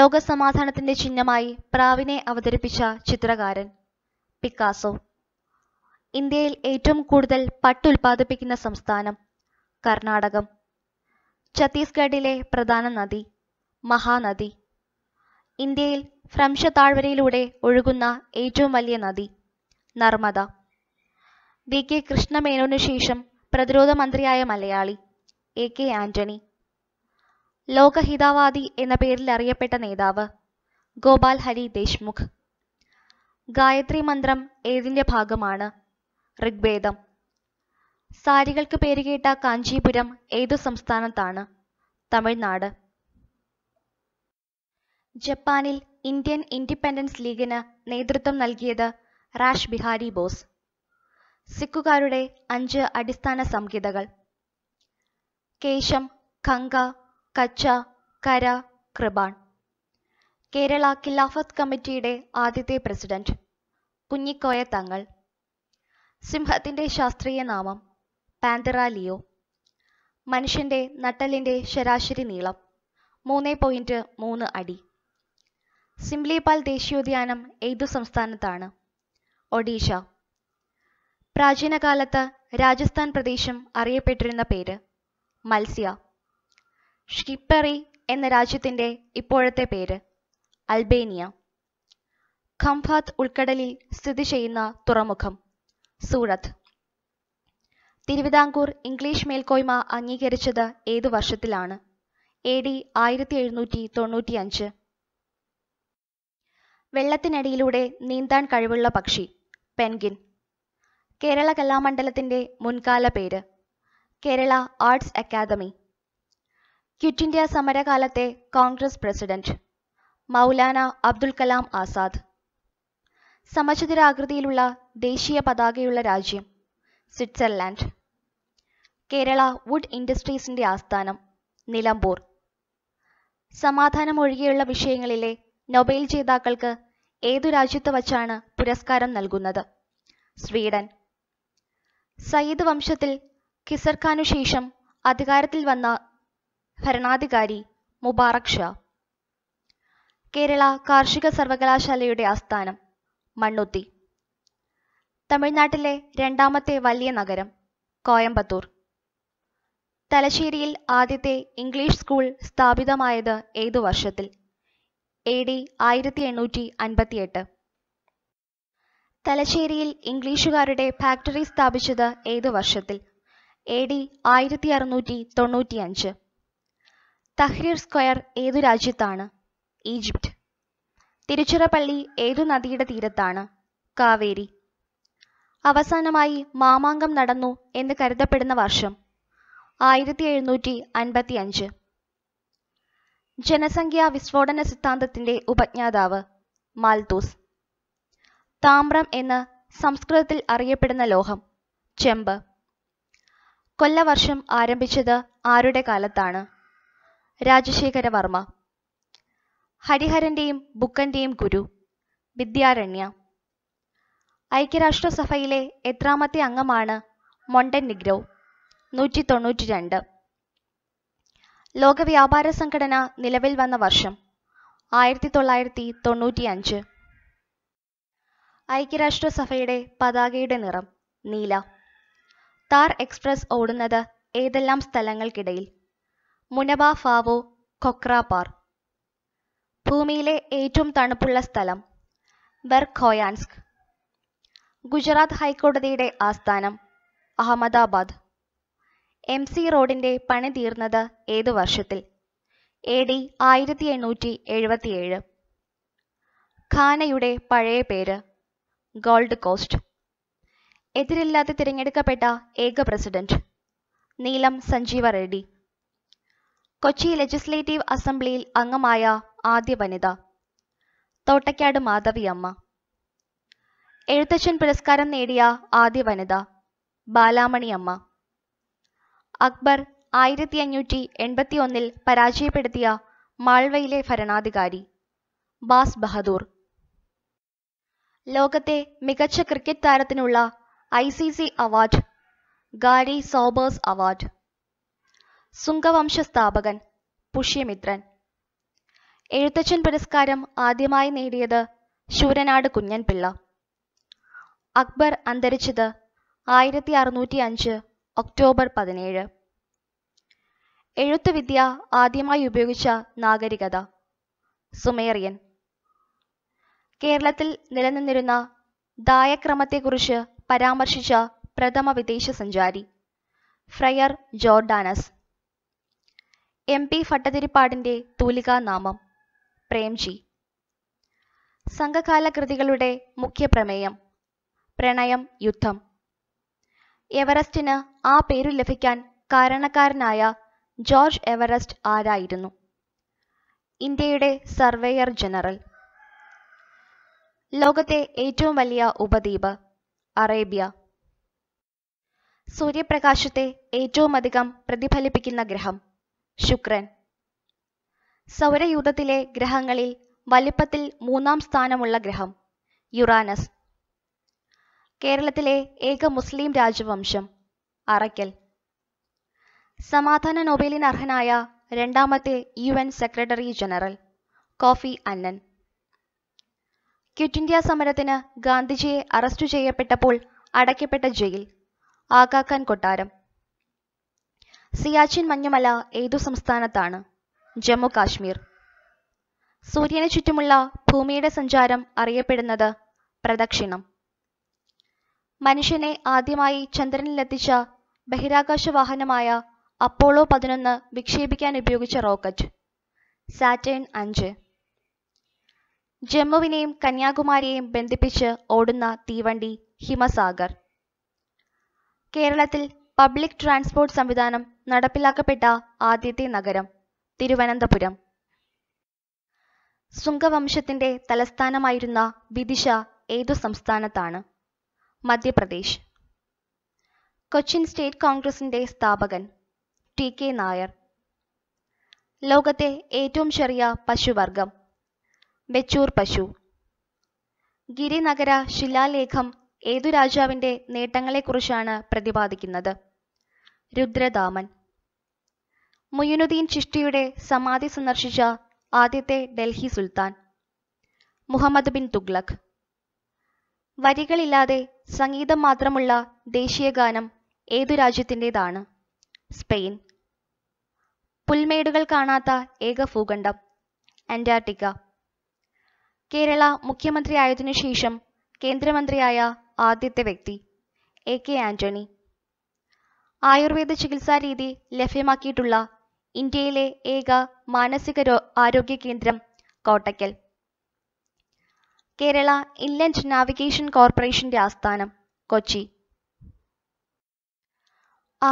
ലോകസമാധാനത്തിന്റെ ചിഹ്നമായി പ്രാവിനെ അവതരിപ്പിച്ച ചിത്രകാരൻ പിക്കാസോ ഇന്ത്യയിൽ ഏറ്റവും കൂടുതൽ പട്ട് ഉൽപ്പാദിപ്പിക്കുന്ന സംസ്ഥാനം കർണാടകം ഛത്തീസ്ഗഡിലെ പ്രധാന നദി മഹാനദി ഇന്ത്യയിൽ ഫ്രംഷ താഴ്വരയിലൂടെ ഒഴുകുന്ന ഏറ്റവും വലിയ നദി നർമ്മദ വി കെ കൃഷ്ണമേനോനു ശേഷം പ്രതിരോധ മന്ത്രിയായ മലയാളി എ കെ ആന്റണി ലോകഹിതാവാദി എന്ന പേരിൽ അറിയപ്പെട്ട നേതാവ് ഗോപാൽ ഹരി ദേശ്മുഖ് ഗായത്രി മന്ത്രം ഏതിന്റെ ഭാഗമാണ് ഋഗ്വേദം സാരികൾക്ക് പേരുകേട്ട കാഞ്ചീപുരം ഏതു സംസ്ഥാനത്താണ് തമിഴ്നാട് ജപ്പാനിൽ ഇന്ത്യൻ ഇൻഡിപെൻഡൻസ് ലീഗിന് നേതൃത്വം നൽകിയത് റാഷ് ബിഹാരി ബോസ് സിക്കുകാരുടെ അഞ്ച് അടിസ്ഥാന സംഹിതകൾ കേശം ഖങ്ക കച്ച കര കൃപാൺ കേരള ഖിലാഫത്ത് കമ്മിറ്റിയുടെ ആദ്യത്തെ പ്രസിഡന്റ് കുഞ്ഞിക്കോയ തങ്ങൾ സിംഹത്തിന്റെ ശാസ്ത്രീയ നാമം പാന്തറ ലിയോ മനുഷ്യന്റെ നട്ടലിന്റെ ശരാശരി നീളം മൂന്ന് പോയിന്റ് മൂന്ന് അടി സിംലിപാൽ ദേശീയോദ്യാനം ഏതു സംസ്ഥാനത്താണ് ഒഡീഷ പ്രാചീനകാലത്ത് രാജസ്ഥാൻ പ്രദേശം അറിയപ്പെട്ടിരുന്ന പേര് മത്സ്യ ഷിപ്പറി എന്ന രാജ്യത്തിന്റെ ഇപ്പോഴത്തെ പേര് അൽബേനിയ ഖംഫാത്ത് ഉൾക്കടലിൽ സ്ഥിതി ചെയ്യുന്ന തുറമുഖം സൂറത്ത് തിരുവിതാംകൂർ ഇംഗ്ലീഷ് മേൽക്കോയ്മ അംഗീകരിച്ചത് ഏതു വർഷത്തിലാണ് എ ഡി ആയിരത്തി എഴുന്നൂറ്റി വെള്ളത്തിനടിയിലൂടെ നീന്താൻ കഴിവുള്ള പക്ഷി പെൻഗിൻ കേരള കലാമണ്ഡലത്തിന്റെ മുൻകാല പേര് Kerala Arts Academy Quit India സമരകാലത്തെ കോൺഗ്രസ് പ്രസിഡന്റ് മൗലാന അബ്ദുൽ കലാം ആസാദ് സമചതുരാകൃതിയിലുള്ള ദേശീയ പതാകയുള്ള രാജ്യം സ്വിറ്റ്സർലാൻഡ് കേരള വുഡ് ഇൻഡസ്ട്രീസിന്റെ ആസ്ഥാനം നിലമ്പൂർ സമാധാനം ഒഴികെയുള്ള വിഷയങ്ങളിലെ നൊബേൽ ജേതാക്കൾക്ക് ഏതു രാജ്യത്ത് വച്ചാണ് പുരസ്കാരം നൽകുന്നത് സ്വീഡൻ സയ്യിദ് വംശത്തിൽ ഖിസർഖാനു ശേഷം അധികാരത്തിൽ വന്ന ഭരണാധികാരി മുബാറക് ഷാ കേരള കാർഷിക സർവകലാശാലയുടെ ആസ്ഥാനം മണ്ണുത്തി തമിഴ്നാട്ടിലെ രണ്ടാമത്തെ വലിയ നഗരം കോയമ്പത്തൂർ തലശ്ശേരിയിൽ ആദ്യത്തെ ഇംഗ്ലീഷ് സ്കൂൾ സ്ഥാപിതമായത് ഏതു വർഷത്തിൽ എ ഡി ആയിരത്തി എണ്ണൂറ്റി അൻപത്തിയെട്ട് തലശ്ശേരിയിൽ ഇംഗ്ലീഷുകാരുടെ ഫാക്ടറി സ്ഥാപിച്ചത് ഏതു വർഷത്തിൽ എ ഡി ആയിരത്തി അറുന്നൂറ്റി തൊണ്ണൂറ്റിയഞ്ച് തഹ്രീർ സ്ക്വയർ ഏതു രാജ്യത്താണ് ഈജിപ്റ്റ് തിരുച്ചിറപ്പള്ളി ഏതു നദിയുടെ തീരത്താണ് കാവേരി അവസാനമായി മാമാങ്കം നടന്നു എന്ന് കരുതപ്പെടുന്ന വർഷം ആയിരത്തി എഴുന്നൂറ്റി അൻപത്തി അഞ്ച് ജനസംഖ്യാ വിസ്ഫോടന സിദ്ധാന്തത്തിന്റെ ഉപജ്ഞാതാവ് മാൽത്തൂസ് താമ്രം എന്ന് സംസ്കൃതത്തിൽ അറിയപ്പെടുന്ന ലോഹം ചെമ്പ് കൊല്ലവർഷം ആരംഭിച്ചത് ആരുടെ കാലത്താണ് വർമ്മ ഹരിഹരന്റെയും ബുക്കന്റെയും ഗുരു വിദ്യാരണ്യ ഐക്യരാഷ്ട്രസഭയിലെ എത്രാമത്തെ അംഗമാണ് നിഗ്രോ നൂറ്റി തൊണ്ണൂറ്റി രണ്ട് ലോകവ്യാപാര സംഘടന നിലവിൽ വന്ന വർഷം ആയിരത്തി തൊള്ളായിരത്തി തൊണ്ണൂറ്റി അഞ്ച് ഐക്യരാഷ്ട്രസഭയുടെ പതാകയുടെ നിറം നീല താർ എക്സ്പ്രസ് ഓടുന്നത് ഏതെല്ലാം സ്ഥലങ്ങൾക്കിടയിൽ മുനബ ഫാവോ കൊക്രാപാർ ഭൂമിയിലെ ഏറ്റവും തണുപ്പുള്ള സ്ഥലം ബെർഖോയാൻസ്ക് ഗുജറാത്ത് ഹൈക്കോടതിയുടെ ആസ്ഥാനം അഹമ്മദാബാദ് എം സി റോഡിന്റെ പണി തീർന്നത് ഏതു വർഷത്തിൽ എ ഡി ആയിരത്തി എണ്ണൂറ്റി എഴുപത്തിയേഴ് ഖാനയുടെ പഴയ പേര് ഗോൾഡ് കോസ്റ്റ് എതിരില്ലാതെ തിരഞ്ഞെടുക്കപ്പെട്ട ഏക പ്രസിഡന്റ് നീലം സഞ്ജീവ റെഡ്ഡി കൊച്ചി ലെജിസ്ലേറ്റീവ് അസംബ്ലിയിൽ അംഗമായ ആദ്യ വനിത തോട്ടക്കാട് മാധവിയമ്മ എഴുത്തച്ഛൻ പുരസ്കാരം നേടിയ ആദ്യ വനിത ബാലാമണിയമ്മ അക്ബർ ആയിരത്തി അഞ്ഞൂറ്റി എൺപത്തി ഒന്നിൽ പരാജയപ്പെടുത്തിയ മാൾവയിലെ ഭരണാധികാരി ബാസ് ബഹദൂർ ലോകത്തെ മികച്ച ക്രിക്കറ്റ് താരത്തിനുള്ള I C C award Garry Sobers award സുംഗവംശ സ്ഥാപകൻ പുഷ്യമിത്രൻ എഴുത്തച്ഛൻ പുരസ്കാരം ആദ്യമായി നേടിയത് ശൂരനാട് കുഞ്ഞൻപിള്ള അക്ബർ അന്തരിച്ചത് ആയിരത്തി അറുന്നൂറ്റി അഞ്ച് ഒക്ടോബർ പതിനേഴ് എഴുത്തുവിദ്യ ആദ്യമായി ഉപയോഗിച്ച നാഗരികത സുമേറിയൻ കേരളത്തിൽ നിലനിന്നിരുന്ന ദായക്രമത്തെക്കുറിച്ച് പരാമർശിച്ച പ്രഥമ വിദേശ സഞ്ചാരി ഫ്രയർ ജോർഡാനസ് എം പി ഭട്ടതിരിപ്പാടിൻ്റെ തൂലികാനാമം പ്രേംജി സംഘകാല കൃതികളുടെ മുഖ്യ പ്രമേയം പ്രണയം യുദ്ധം എവറസ്റ്റിന് ആ പേരു ലഭിക്കാൻ കാരണക്കാരനായ ജോർജ് എവറസ്റ്റ് ആരായിരുന്നു ഇന്ത്യയുടെ സർവേയർ ജനറൽ ലോകത്തെ ഏറ്റവും വലിയ ഉപദ്വീപ് അറേബ്യ സൂര്യപ്രകാശത്തെ ഏറ്റവും അധികം പ്രതിഫലിപ്പിക്കുന്ന ഗ്രഹം ശുക്രൻ സൗരയൂഥത്തിലെ ഗ്രഹങ്ങളിൽ വലിപ്പത്തിൽ മൂന്നാം സ്ഥാനമുള്ള ഗ്രഹം യുറാനസ് കേരളത്തിലെ ഏക മുസ്ലിം രാജവംശം അറയ്ക്കൽ സമാധാന നോബേലിന് അർഹനായ രണ്ടാമത്തെ U N secretary general Kofi Annan Quit India സമരത്തിന് ഗാന്ധിജിയെ അറസ്റ്റ് ചെയ്യപ്പെട്ടപ്പോൾ അടയ്ക്കപ്പെട്ട ജയിൽ ആകാക്കാൻ കൊട്ടാരം സിയാച്ചിൻ മഞ്ഞുമല ഏതു സംസ്ഥാനത്താണ് ജമ്മു കാശ്മീർ സൂര്യന് ചുറ്റുമുള്ള ഭൂമിയുടെ സഞ്ചാരം അറിയപ്പെടുന്നത് പ്രദക്ഷിണം മനുഷ്യനെ ആദ്യമായി ചന്ദ്രനിലെത്തിച്ച ബഹിരാകാശ വാഹനമായ അപ്പോളോ പതിനൊന്ന് വിക്ഷേപിക്കാൻ ഉപയോഗിച്ച റോക്കറ്റ് സാറ്റേൺ അഞ്ച് ജമ്മുവിനെയും കന്യാകുമാരിയെയും ബന്ധിപ്പിച്ച് ഓടുന്ന തീവണ്ടി ഹിമസാഗർ കേരളത്തിൽ പബ്ലിക് ട്രാൻസ്പോർട്ട് സംവിധാനം നടപ്പിലാക്കപ്പെട്ട ആദ്യത്തെ നഗരം തിരുവനന്തപുരം ശുംഗവംശത്തിന്റെ തലസ്ഥാനമായിരുന്ന വിദിശ ഏതു സംസ്ഥാനത്താണ് മധ്യപ്രദേശ് കൊച്ചിൻ സ്റ്റേറ്റ് കോൺഗ്രസിന്റെ സ്ഥാപകൻ ടി കെ നായർ ലോകത്തെ ഏറ്റവും ചെറിയ പശുവർഗം വെച്ചൂർ പശു ഗിരിനഗര ശിലാലേഖം ഏതു രാജാവിന്റെ നേട്ടങ്ങളെക്കുറിച്ചാണ് പ്രതിപാദിക്കുന്നത് രുദ്രദാമൻ മുയ്യുനുദ്ദീൻ ചിഷ്ടിയുടെ സമാധി സന്ദർശിച്ച ആദ്യത്തെ ഡൽഹി സുൽത്താൻ മുഹമ്മദ് ബിൻ തുഗ്ലഖ് വരികളില്ലാതെ സംഗീതം മാത്രമുള്ള ദേശീയ ഗാനം ഏതു രാജ്യത്തിൻ്റെതാണ് സ്പെയിൻ പുൽമേടുകൾ കാണാത്ത ഏക ഭൂഖണ്ഡം അന്റാർട്ടിക്ക കേരള മുഖ്യമന്ത്രിയായതിനു ശേഷം കേന്ദ്രമന്ത്രിയായ ആദ്യത്തെ വ്യക്തി എ കെ ആന്റണി ആയുർവേദ ചികിത്സാ രീതി ലഭ്യമാക്കിയിട്ടുള്ള ഇന്ത്യയിലെ ഏക മാനസിക ആരോഗ്യ കേന്ദ്രം കോട്ടയ്ക്കൽ കേരള ഇൻലൻഡ് നാവിഗേഷൻ കോർപ്പറേഷന്റെ ആസ്ഥാനം കൊച്ചി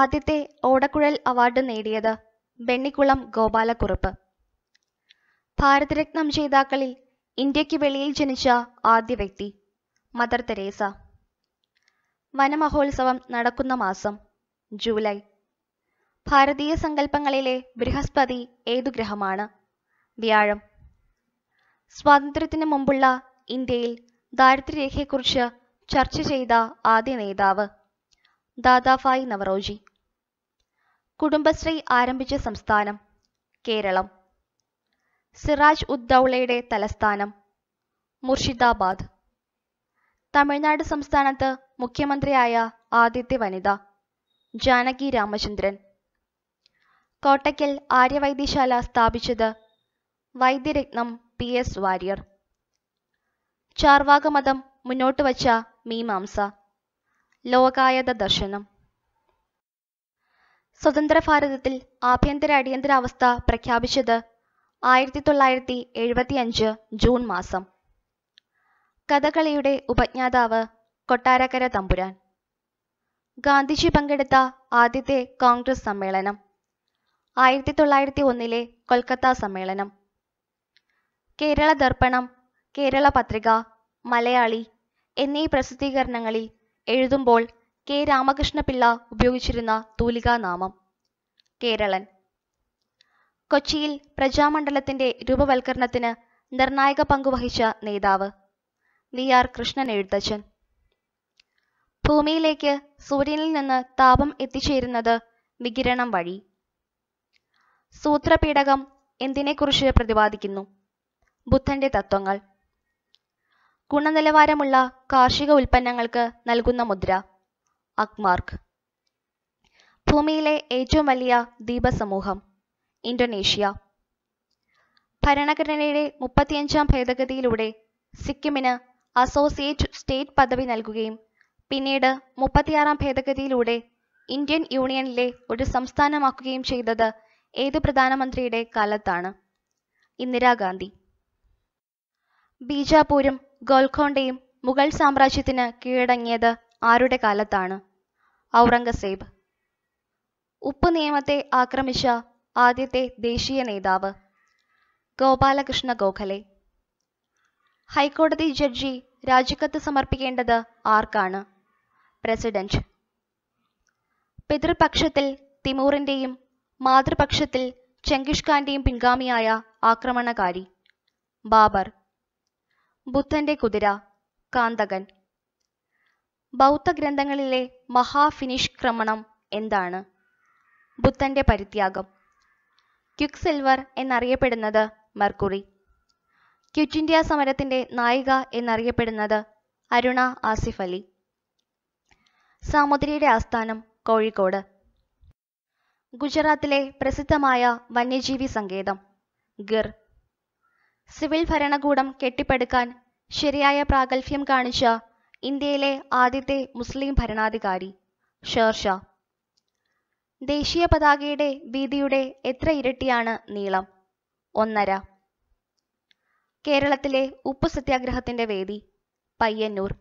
ആദ്യത്തെ ഓടക്കുഴൽ അവാർഡ് നേടിയത് ബെണ്ണിക്കുളം ഗോപാലക്കുറുപ്പ് ഭാരതരത്നം ജേതാക്കളിൽ ഇന്ത്യക്ക് വെളിയിൽ ജനിച്ച ആദ്യ വ്യക്തി മദർ തെരേസ വനമഹോത്സവം നടക്കുന്ന മാസം ജൂലൈ ഭാരതീയ സങ്കല്പങ്ങളിലെ ബൃഹസ്പതി ഏതു ഗ്രഹമാണ് വ്യാഴം സ്വാതന്ത്ര്യത്തിന് മുമ്പുള്ള ഇന്ത്യയിൽ ദാരിദ്ര്യരേഖയെക്കുറിച്ച് ചർച്ച ചെയ്ത ആദ്യ നേതാവ് ദാദാഫായി നവറോജി കുടുംബശ്രീ ആരംഭിച്ച സംസ്ഥാനം കേരളം സിറാജ് ഉദ്ദൌളയുടെ തലസ്ഥാനം മുർഷിദാബാദ് തമിഴ്നാട് സംസ്ഥാനത്ത് മുഖ്യമന്ത്രിയായ ആദ്യത്തെ വനിത ജാനകി രാമചന്ദ്രൻ കോട്ടയ്ക്കൽ ആര്യവൈദ്യശാല സ്ഥാപിച്ചത് വൈദ്യരത്നം പി എസ് വാര്യർ ചാർവാകമതം മുന്നോട്ട് വച്ച മീമാംസ ലോകായത ദർശനം സ്വതന്ത്ര ഭാരതത്തിൽ ആഭ്യന്തര അടിയന്തരാവസ്ഥ പ്രഖ്യാപിച്ചത് ആയിരത്തി തൊള്ളായിരത്തി എഴുപത്തിയഞ്ച് ജൂൺ മാസം കഥകളിയുടെ ഉപജ്ഞാതാവ് കൊട്ടാരക്കര തമ്പുരാൻ ഗാന്ധിജി പങ്കെടുത്ത ആദ്യത്തെ കോൺഗ്രസ് സമ്മേളനം ആയിരത്തി തൊള്ളായിരത്തി ഒന്നിലെ കൊൽക്കത്ത സമ്മേളനം കേരള ദർപ്പണം കേരള പത്രിക മലയാളി എന്നീ പ്രസിദ്ധീകരണങ്ങളിൽ എഴുതുമ്പോൾ കെ രാമകൃഷ്ണപിള്ള ഉപയോഗിച്ചിരുന്ന തൂലികാനാമം കേരളൻ കൊച്ചിയിൽ പ്രജാമണ്ഡലത്തിന്റെ രൂപവൽക്കരണത്തിന് നിർണായക പങ്കുവഹിച്ച നേതാവ് വി ആർ കൃഷ്ണൻ എഴുത്തച്ഛൻ ഭൂമിയിലേക്ക് സൂര്യനിൽ നിന്ന് താപം എത്തിച്ചേരുന്നത് വികിരണം വഴി സൂത്രപീഠകം എന്തിനെക്കുറിച്ച് പ്രതിപാദിക്കുന്നു ബുദ്ധന്റെ തത്വങ്ങൾ ഗുണനിലവാരമുള്ള കാർഷിക ഉൽപ്പന്നങ്ങൾക്ക് നൽകുന്ന മുദ്ര അക്മാർക്ക് ഭൂമിയിലെ ഏറ്റവും വലിയ ദ്വീപസമൂഹം ഇന്തോനേഷ്യ ഭരണഘടനയുടെ മുപ്പത്തിയഞ്ചാം ഭേദഗതിയിലൂടെ സിക്കിമിന് അസോസിയേറ്റ് സ്റ്റേറ്റ് പദവി നൽകുകയും പിന്നീട് മുപ്പത്തിയാറാം ഭേദഗതിയിലൂടെ ഇന്ത്യൻ യൂണിയനിലെ ഒരു സംസ്ഥാനമാക്കുകയും ചെയ്തത് ഏത് പ്രധാനമന്ത്രിയുടെ കാലത്താണ് ഇന്ദിരാഗാന്ധി ബീജാപൂരും ഗോൽഖോണ്ടയും മുഗൾ സാമ്രാജ്യത്തിന് കീഴടങ്ങിയത് ആരുടെ കാലത്താണ് ഔറംഗസേബ് ഉപ്പ് നിയമത്തെ ആക്രമിച്ച ആദ്യത്തെ ദേശീയ നേതാവ് ഗോപാലകൃഷ്ണ ഗോഖലെ ഹൈക്കോടതി ജഡ്ജി രാജിക്കത്ത് സമർപ്പിക്കേണ്ടത് ആർക്കാണ് പ്രസിഡന്റ് പിതൃപക്ഷത്തിൽ തിമൂറിന്റെയും മാതൃപക്ഷത്തിൽ ചെങ്കിഷ്ഖാന്റെയും പിൻഗാമിയായ ആക്രമണകാരി ബാബർ ബുദ്ധന്റെ കുതിര കാന്തകൻ ബൗദ്ധ ഗ്രന്ഥങ്ങളിലെ മഹാഫിനിഷ്ക്രമണം എന്താണ് ബുദ്ധന്റെ പരിത്യാഗം ക്യുക് സിൽവർ എന്നറിയപ്പെടുന്നത് മെർക്കുറി ക്യുറ്റ് ഇന്ത്യ സമരത്തിന്റെ നായിക എന്നറിയപ്പെടുന്നത് അരുണ ആസിഫ് അലി സാമുദ്രിയുടെ ആസ്ഥാനം കോഴിക്കോട് ഗുജറാത്തിലെ പ്രസിദ്ധമായ വന്യജീവി സങ്കേതം ഗിർ സിവിൽ ഭരണകൂടം കെട്ടിപ്പടുക്കാൻ ശരിയായ പ്രാഗൽഭ്യം കാണിച്ച ഇന്ത്യയിലെ ആദ്യത്തെ മുസ്ലിം ഭരണാധികാരി ഷേർഷാ ദേശീയ പതാകയുടെ വീതിയുടെ എത്ര ഇരട്ടിയാണ് നീളം ഒന്നര കേരളത്തിലെ ഉപ്പു സത്യാഗ്രഹത്തിന്റെ വേദി പയ്യന്നൂർ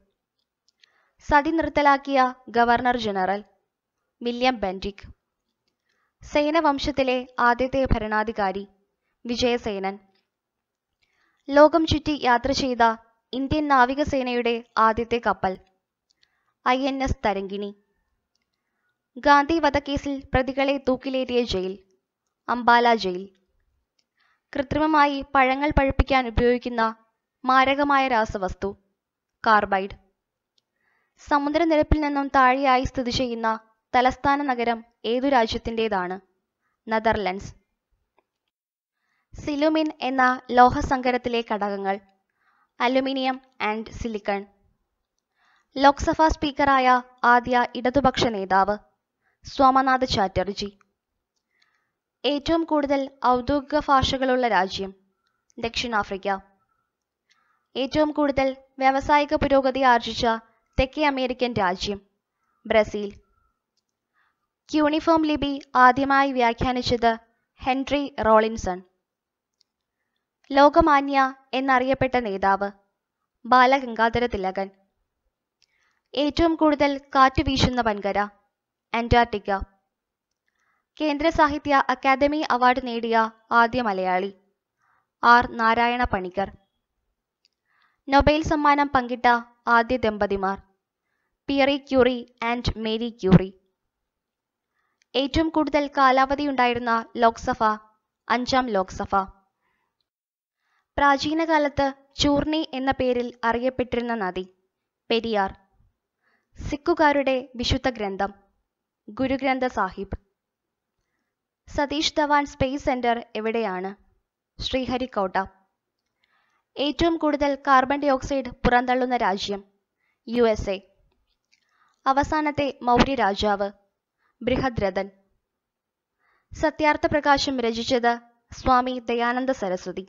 സതി നിർത്തലാക്കിയ ഗവർണർ ജനറൽ വില്യം ബെൻഡിക് സേനവംശത്തിലെ ആദ്യത്തെ ഭരണാധികാരി വിജയസേനൻ ലോകം ചുറ്റി യാത്ര ചെയ്ത ഇന്ത്യൻ നാവികസേനയുടെ ആദ്യത്തെ കപ്പൽ I N S Tarangini Gandhi വധക്കേസിൽ പ്രതികളെ തൂക്കിലേറിയ ജയിൽ അംബാല ജയിൽ കൃത്രിമമായി പഴങ്ങൾ പഴുപ്പിക്കാൻ ഉപയോഗിക്കുന്ന മാരകമായ രാസവസ്തു കാർബൈഡ് സമുദ്രനിരപ്പിൽ നിന്നും താഴെയായി സ്ഥിതി ചെയ്യുന്ന തലസ്ഥാന നഗരം ഏതു രാജ്യത്തിൻ്റേതാണ് നെതർലൻഡ്സ് സിലുമിൻ എന്ന ലോഹസങ്കരത്തിലെ ഘടകങ്ങൾ അലുമിനിയം ആൻഡ് സിലിക്കൺ ലോക്സഭാ സ്പീക്കറായ ആദ്യ ഇടതുപക്ഷ നേതാവ് സോമനാഥ് ചാറ്റർജി ഏറ്റവും കൂടുതൽ ഔദ്യോഗിക ഭാഷകളുള്ള രാജ്യം ദക്ഷിണാഫ്രിക്ക ഏറ്റവും കൂടുതൽ വ്യാവസായിക പുരോഗതി ആർജിച്ച തെക്കേ അമേരിക്കൻ രാജ്യം ബ്രസീൽ യൂണിഫോം ലിപി ആദ്യമായി വ്യാഖ്യാനിച്ചത് ഹെൻറി റോളിൻസൺ ലോകമാന്യ എന്നറിയപ്പെട്ട നേതാവ് ബാലഗംഗാധര തിലകൻ ഏറ്റവും കൂടുതൽ കാറ്റ് വീശുന്ന വൻകര അന്റാർട്ടിക്ക കേന്ദ്ര സാഹിത്യ അക്കാദമി അവാർഡ് നേടിയ ആദ്യ മലയാളി ആർ നാരായണ പണിക്കർ നൊബേൽ സമ്മാനം പങ്കിട്ട ആദ്യ ദമ്പതിമാർ Pierre Curie and Marie Curie ഏറ്റവും കൂടുതൽ കാലാവധിയുണ്ടായിരുന്ന ലോക്സഭ അഞ്ചാം ലോക്സഭ പ്രാചീനകാലത്ത് ചൂർണി എന്ന പേരിൽ അറിയപ്പെട്ടിരുന്ന നദി പെരിയാർ സിക്കുകാരുടെ വിശുദ്ധ ഗ്രന്ഥം ഗുരുഗ്രന്ഥ സാഹിബ് സതീഷ് ധവാൻ സ്പേസ് സെന്റർ എവിടെയാണ് ശ്രീഹരിക്കോട്ട ഏറ്റവും കൂടുതൽ കാർബൺ ഡൈ ഓക്സൈഡ് പുറന്തള്ളുന്ന രാജ്യം യു അവസാനത്തെ മൗര്യ രാജാവ് ബൃഹദ്രഥൻ സത്യാർത്ഥ പ്രകാശം രചിച്ചത് സ്വാമി ദയാനന്ദ സരസ്വതി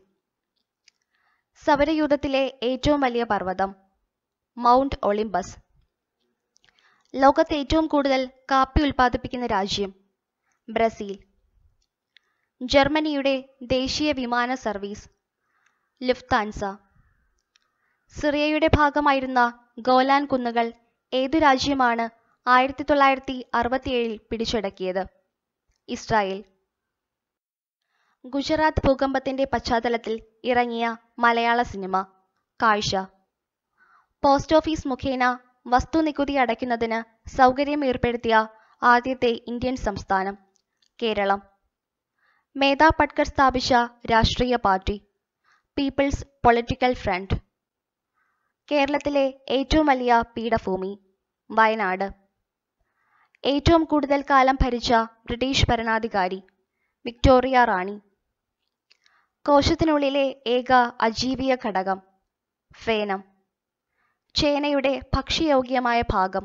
സൗരയൂഥത്തിലെ ഏറ്റവും വലിയ പർവ്വതം മൗണ്ട് ഒളിമ്പസ് ലോകത്ത് ഏറ്റവും കൂടുതൽ കാപ്പി ഉൽപ്പാദിപ്പിക്കുന്ന രാജ്യം ബ്രസീൽ ജർമ്മനിയുടെ ദേശീയ വിമാന സർവീസ് ലുഫ്താൻസ സിറിയയുടെ ഭാഗമായിരുന്ന ഗോലാൻ കുന്നുകൾ ഏതു രാജ്യമാണ് ആയിരത്തി തൊള്ളായിരത്തി അറുപത്തിയേഴിൽ പിടിച്ചടക്കിയത് ഇസ്രായേൽ ഗുജറാത്ത് ഭൂകമ്പത്തിന്റെ പശ്ചാത്തലത്തിൽ ഇറങ്ങിയ മലയാള സിനിമ കാഴ്ച പോസ്റ്റ് ഓഫീസ് മുഖേന വസ്തു നികുതി അടയ്ക്കുന്നതിന് സൗകര്യം ഏർപ്പെടുത്തിയ ആദ്യത്തെ ഇന്ത്യൻ സംസ്ഥാനം കേരളം മേധാ പട്കർ സ്ഥാപിച്ച രാഷ്ട്രീയ പാർട്ടി പീപ്പിൾസ് പൊളിറ്റിക്കൽ ഫ്രണ്ട് കേരളത്തിലെ ഏറ്റവും വലിയ പീഠഭൂമി വയനാട് ഏറ്റവും കൂടുതൽ കാലം ഭരിച്ച ബ്രിട്ടീഷ് ഭരണാധികാരി വിക്ടോറിയ റാണി കോശത്തിനുള്ളിലെ ഏക അജീവിയ ഘടകം ഫേനം ചേനയുടെ ഭക്ഷ്യയോഗ്യമായ ഭാഗം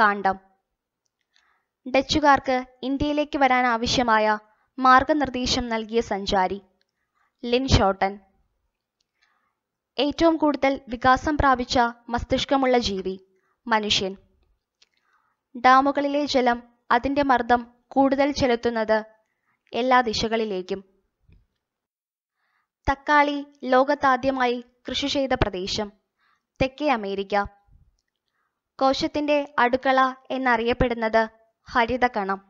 കാണ്ഡം ഡച്ചുകാർക്ക് ഇന്ത്യയിലേക്ക് വരാൻ ആവശ്യമായ മാർഗനിർദ്ദേശം നൽകിയ സഞ്ചാരി ലിൻ ഷോട്ടൻ ഏറ്റവും കൂടുതൽ വികാസം പ്രാപിച്ച മസ്തിഷ്കമുള്ള ജീവി മനുഷ്യൻ ഡാമുകളിലെ ജലം അതിൻ്റെ മർദ്ദം കൂടുതൽ ചെലുത്തുന്നത് എല്ലാ ദിശകളിലേക്കും തക്കാളി ലോകത്താദ്യമായി കൃഷി ചെയ്ത പ്രദേശം തെക്കേ അമേരിക്ക കോശത്തിന്റെ അടുക്കള എന്നറിയപ്പെടുന്നത് ഹരിതകണം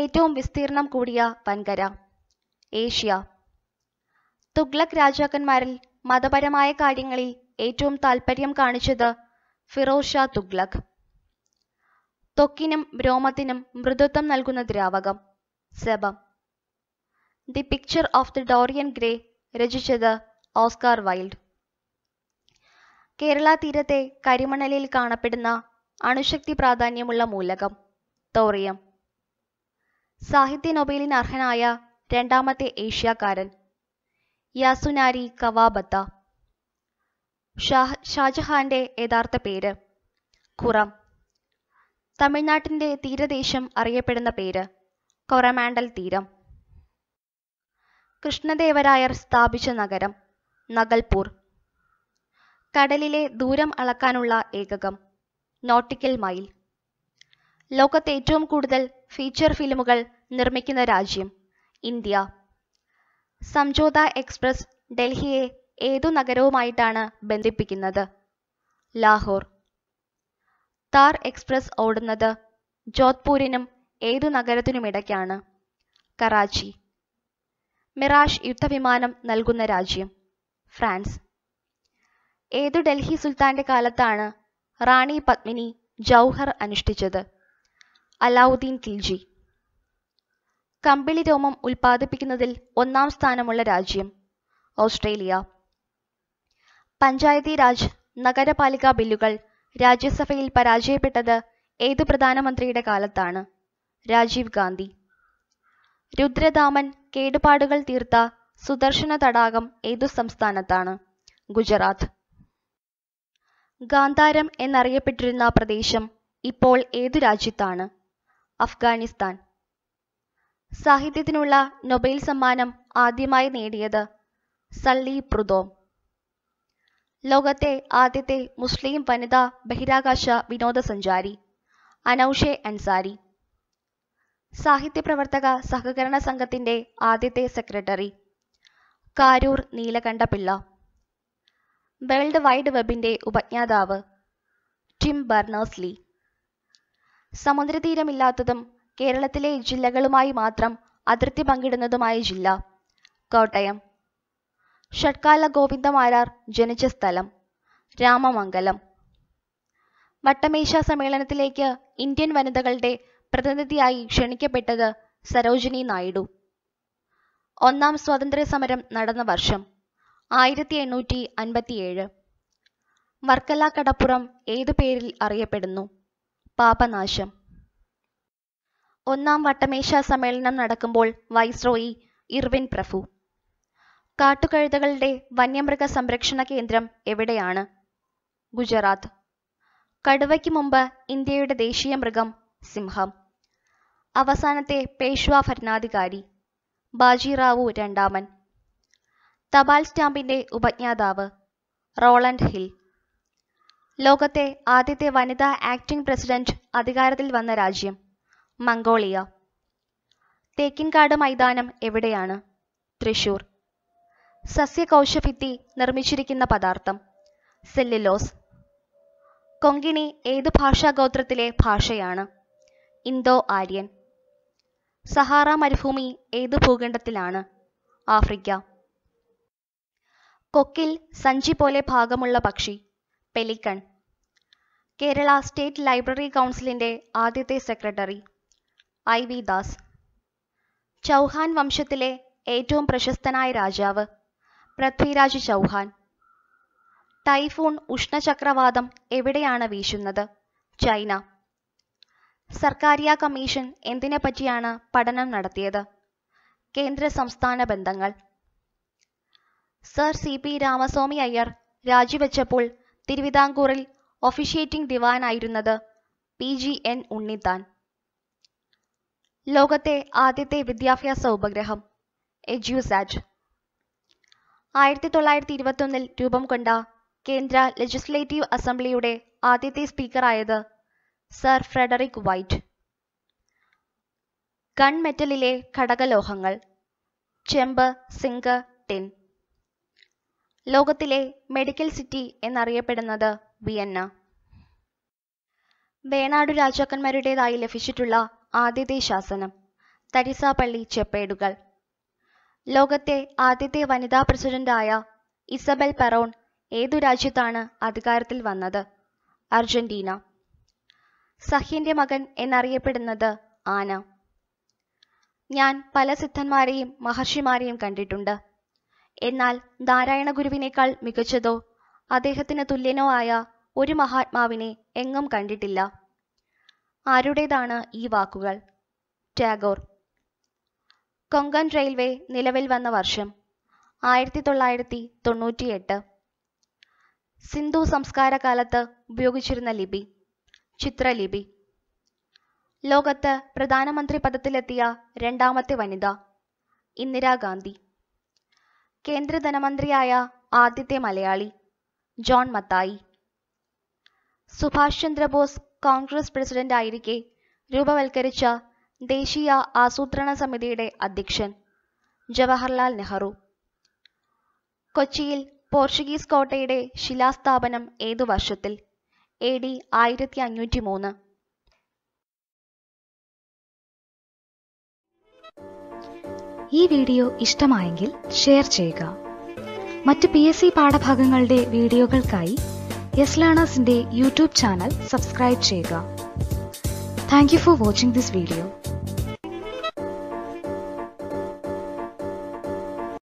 ഏറ്റവും വിസ്തീർണം കൂടിയ വൻകര ഏഷ്യ തുഗ്ലക് രാജാക്കന്മാരിൽ മതപരമായ കാര്യങ്ങളിൽ ഏറ്റവും താൽപ്പര്യം കാണിച്ചത് ഫിറോഷ തുഗ്ലക് ത്വക്കിനും രോമത്തിനും മൃദുത്വം നൽകുന്ന ദ്രാവകം sebum the picture of the Dorian Gray രചിച്ചത് ഓസ്കാർ വൈൽഡ് കേരള തീരത്തെ കരിമണലിൽ കാണപ്പെടുന്ന അണുശക്തി പ്രാധാന്യമുള്ള മൂലകം തോറിയം സാഹിത്യ നൊബേലിന് അർഹനായ രണ്ടാമത്തെ ഏഷ്യക്കാരൻ യാസുനാരി കവാബത്ത ഷാ ഷാജഹാന്റെ യഥാർത്ഥ പേര് ഖുറം തമിഴ്നാട്ടിൻ്റെ തീരദേശം അറിയപ്പെടുന്ന പേര് കൊറമാണ്ടൽ തീരം കൃഷ്ണദേവരായർ സ്ഥാപിച്ച നഗരം നഗൽപൂർ കടലിലെ ദൂരം അളക്കാനുള്ള ഏകകം നോട്ടിക്കൽ മൈൽ ലോകത്ത് ഏറ്റവും കൂടുതൽ ഫീച്ചർ ഫിലിമുകൾ നിർമ്മിക്കുന്ന രാജ്യം ഇന്ത്യ സംജോത എക്സ്പ്രസ് ഡൽഹിയെ ഏതു നഗരവുമായിട്ടാണ് ബന്ധിപ്പിക്കുന്നത് ലാഹോർ താർ എക്സ്പ്രസ് ഓടുന്നത് ജോധ്പൂരിനും ഏതു നഗരത്തിനുമിടയ്ക്കാണ് കറാച്ചി മിറാഷ് യുദ്ധവിമാനം നൽകുന്ന രാജ്യം ഫ്രാൻസ് ഏതു ഡൽഹി സുൽത്താന്റെ കാലത്താണ് റാണി പത്മിനി ജൗഹർ അനുഷ്ഠിച്ചത് അലാവുദ്ദീൻ കിൽജി കമ്പിളി രോമം ഉൽപ്പാദിപ്പിക്കുന്നതിൽ ഒന്നാം സ്ഥാനമുള്ള രാജ്യം ഓസ്ട്രേലിയ പഞ്ചായത്തി രാജ് നഗരപാലിക ബില്ലുകൾ രാജ്യസഭയിൽ പരാജയപ്പെട്ടത് ഏതു പ്രധാനമന്ത്രിയുടെ കാലത്താണ് രാജീവ് ഗാന്ധി രുദ്രദാമൻ കേടുപാടുകൾ തീർത്ത സുദർശന തടാകം ഏതു സംസ്ഥാനത്താണ് ഗുജറാത്ത് ഗാന്ധാരം എന്നറിയപ്പെട്ടിരുന്ന പ്രദേശം ഇപ്പോൾ ഏതു രാജ്യത്താണ് അഫ്ഗാനിസ്ഥാൻ സാഹിത്യത്തിനുള്ള നൊബേൽ സമ്മാനം ആദ്യമായി നേടിയത് സല്ലി പ്രുദോം ലോകത്തെ ആദ്യത്തെ മുസ്ലിം വനിതാ ബഹിരാകാശ വിനോദസഞ്ചാരി അനൌഷെ അൻസാരി സാഹിത്യപ്രവർത്തക സഹകരണ സംഘത്തിന്റെ ആദ്യത്തെ secretary Karoor Neelakanta Pillai world wide വെബിന്റെ ഉപജ്ഞാതാവ് ടിം ബർണേഴ്സ് ലീ സമുദ്രതീരമില്ലാത്തതും കേരളത്തിലെ ജില്ലകളുമായി മാത്രം അതിർത്തി പങ്കിടുന്നതുമായ ജില്ല കോട്ടയം ഷഡ്കാല ഗോവിന്ദമാരാർ ജനിച്ച സ്ഥലം രാമമംഗലം വട്ടമേശ സമ്മേളനത്തിലേക്ക് ഇന്ത്യൻ വനിതകളുടെ പ്രതിനിധിയായി ക്ഷണിക്കപ്പെട്ടത് സരോജിനി നായിഡു ഒന്നാം സ്വാതന്ത്ര്യ സമരം നടന്ന വർഷം ആയിരത്തി എണ്ണൂറ്റി അൻപത്തിയേഴ് വർക്കല കടപ്പുറം ഏതു പേരിൽ അറിയപ്പെടുന്നു പാപനാശം ഒന്നാം വട്ടമേശ സമ്മേളനം നടക്കുമ്പോൾ വൈസ്രോയി ഇർവിൻ പ്രഭു കാട്ടുകഴുതകളുടെ വന്യമൃഗ സംരക്ഷണ കേന്ദ്രം എവിടെയാണ് ഗുജറാത്ത് കടുവയ്ക്ക് മുമ്പ് ഇന്ത്യയുടെ ദേശീയ മൃഗം സിംഹം അവസാനത്തെ പേഷ്വ ഭരണാധികാരി ബാജിറാവു രണ്ടാമൻ തപാൽ സ്റ്റാമ്പിന്റെ ഉപജ്ഞാതാവ് റോളണ്ട് ഹിൽ ലോകത്തെ ആദ്യത്തെ വനിതാ ആക്ടിംഗ് പ്രസിഡന്റ് അധികാരത്തിൽ വന്ന രാജ്യം മംഗോളിയ തേക്കിൻകാട് മൈതാനം എവിടെയാണ് തൃശൂർ സസ്യകോശഭിത്തി നിർമ്മിച്ചിരിക്കുന്ന പദാർത്ഥം സെല്ലുലോസ് കൊങ്കിണി ഏത് ഭാഷാഗോത്രത്തിലെ ഭാഷയാണ് ഇന്തോ ആര്യൻ സഹാറ മരുഭൂമി ഏത് ഭൂഖണ്ഡത്തിലാണ് ആഫ്രിക്ക കൊക്കിൽ സഞ്ചി പോലെ ഭാഗമുള്ള പക്ഷി പെലിക്കൺ കേരള സ്റ്റേറ്റ് ലൈബ്രറി കൗൺസിലിന്റെ ആദ്യത്തെ secretary I V Das Chauhan വംശത്തിലെ ഏറ്റവും പ്രശസ്തനായ രാജാവ് പൃഥ്വിരാജ് ചൗഹാൻ ടൈഫൂൺ ഉഷ്ണചക്രവാതം എവിടെയാണ് വീശുന്നത് ചൈന സർക്കാരിയ കമ്മീഷൻ എന്തിനെപ്പറ്റിയാണ് പഠനം നടത്തിയത് കേന്ദ്ര സംസ്ഥാന ബന്ധങ്ങൾ sir C P Ramaswamy Iyer രാജിവെച്ചപ്പോൾ തിരുവിതാംകൂറിൽ ഒഫിഷ്യേറ്റിംഗ് ദിവാനായിരുന്നത് പി ജി എൻ ഉണ്ണിത്താൻ ലോകത്തെ ആദ്യത്തെ വിദ്യാഭ്യാസ ഉപഗ്രഹം എജ്യുസാറ്റ് ആയിരത്തി തൊള്ളായിരത്തി ഇരുപത്തൊന്നിൽ രൂപം കൊണ്ട കേന്ദ്ര ലെജിസ്ലേറ്റീവ് അസംബ്ലിയുടെ ആദ്യത്തെ സ്പീക്കറായത് സർ ഫ്രെഡറിക് വൈറ്റ് മെറ്റലിലെ ഘടകലോഹങ്ങൾ ചെമ്പ് സിങ്ക് ടിൻ ലോകത്തിലെ മെഡിക്കൽ സിറ്റി എന്നറിയപ്പെടുന്നത് വിയന്ന വേണാട് രാജാക്കന്മാരുടേതായി ലഭിച്ചിട്ടുള്ള ആദ്യത്തെ ശാസനം തരിസാപ്പള്ളി ചെപ്പേടുകൾ ലോകത്തെ ആദ്യത്തെ വനിതാ പ്രസിഡന്റായ ഇസബൽ പെറോൺ ഏതു രാജ്യത്താണ് അധികാരത്തിൽ വന്നത് അർജന്റീന സഹ്യന്റെ മകൻ എന്നറിയപ്പെടുന്നത് ആന ഞാൻ പല സിദ്ധന്മാരെയും മഹർഷിമാരെയും കണ്ടിട്ടുണ്ട് എന്നാൽ നാരായണ ഗുരുവിനേക്കാൾ മികച്ചതോ അദ്ദേഹത്തിന് തുല്യനോ ആയ ഒരു മഹാത്മാവിനെ എങ്ങും കണ്ടിട്ടില്ല ആരുടേതാണ് ഈ വാക്കുകൾ ടാഗോർ കൊങ്കൺ റെയിൽവേ നിലവിൽ വന്ന വർഷം ആയിരത്തി തൊള്ളായിരത്തി തൊണ്ണൂറ്റിയെട്ട് സിന്ധു സംസ്കാര കാലത്ത് ഉപയോഗിച്ചിരുന്ന ലിപി ചിത്രലിപി ലോകത്ത് പ്രധാനമന്ത്രി പദത്തിലെത്തിയ രണ്ടാമത്തെ വനിത ഇന്ദിരാഗാന്ധി കേന്ദ്ര ധനമന്ത്രിയായ ആദ്യത്തെ മലയാളി ജോൺ മത്തായി സുഭാഷ് ചന്ദ്രബോസ് കോൺഗ്രസ് പ്രസിഡന്റ് ആയിരിക്കെ രൂപവൽക്കരിച്ച ദേശീയ ആസൂത്രണ സമിതിയുടെ അധ്യക്ഷൻ ജവഹർലാൽ നെഹ്റു കൊച്ചിയിൽ പോർച്ചുഗീസ് കോട്ടയുടെ ശിലാസ്ഥാപനം ഏതു വർഷത്തിൽ എ ഡി ആയിരത്തി അഞ്ഞൂറ്റി മൂന്ന് ഈ വീഡിയോ ഇഷ്ടമായെങ്കിൽ ഷെയർ ചെയ്യുക മറ്റ് പി എസ് സി പാഠഭാഗങ്ങളുടെ വീഡിയോകൾക്കായി യെസ് ലേണേഴ്സിന്റെ യൂട്യൂബ് ചാനൽ സബ്സ്ക്രൈബ് ചെയ്യുക thank you for watching this video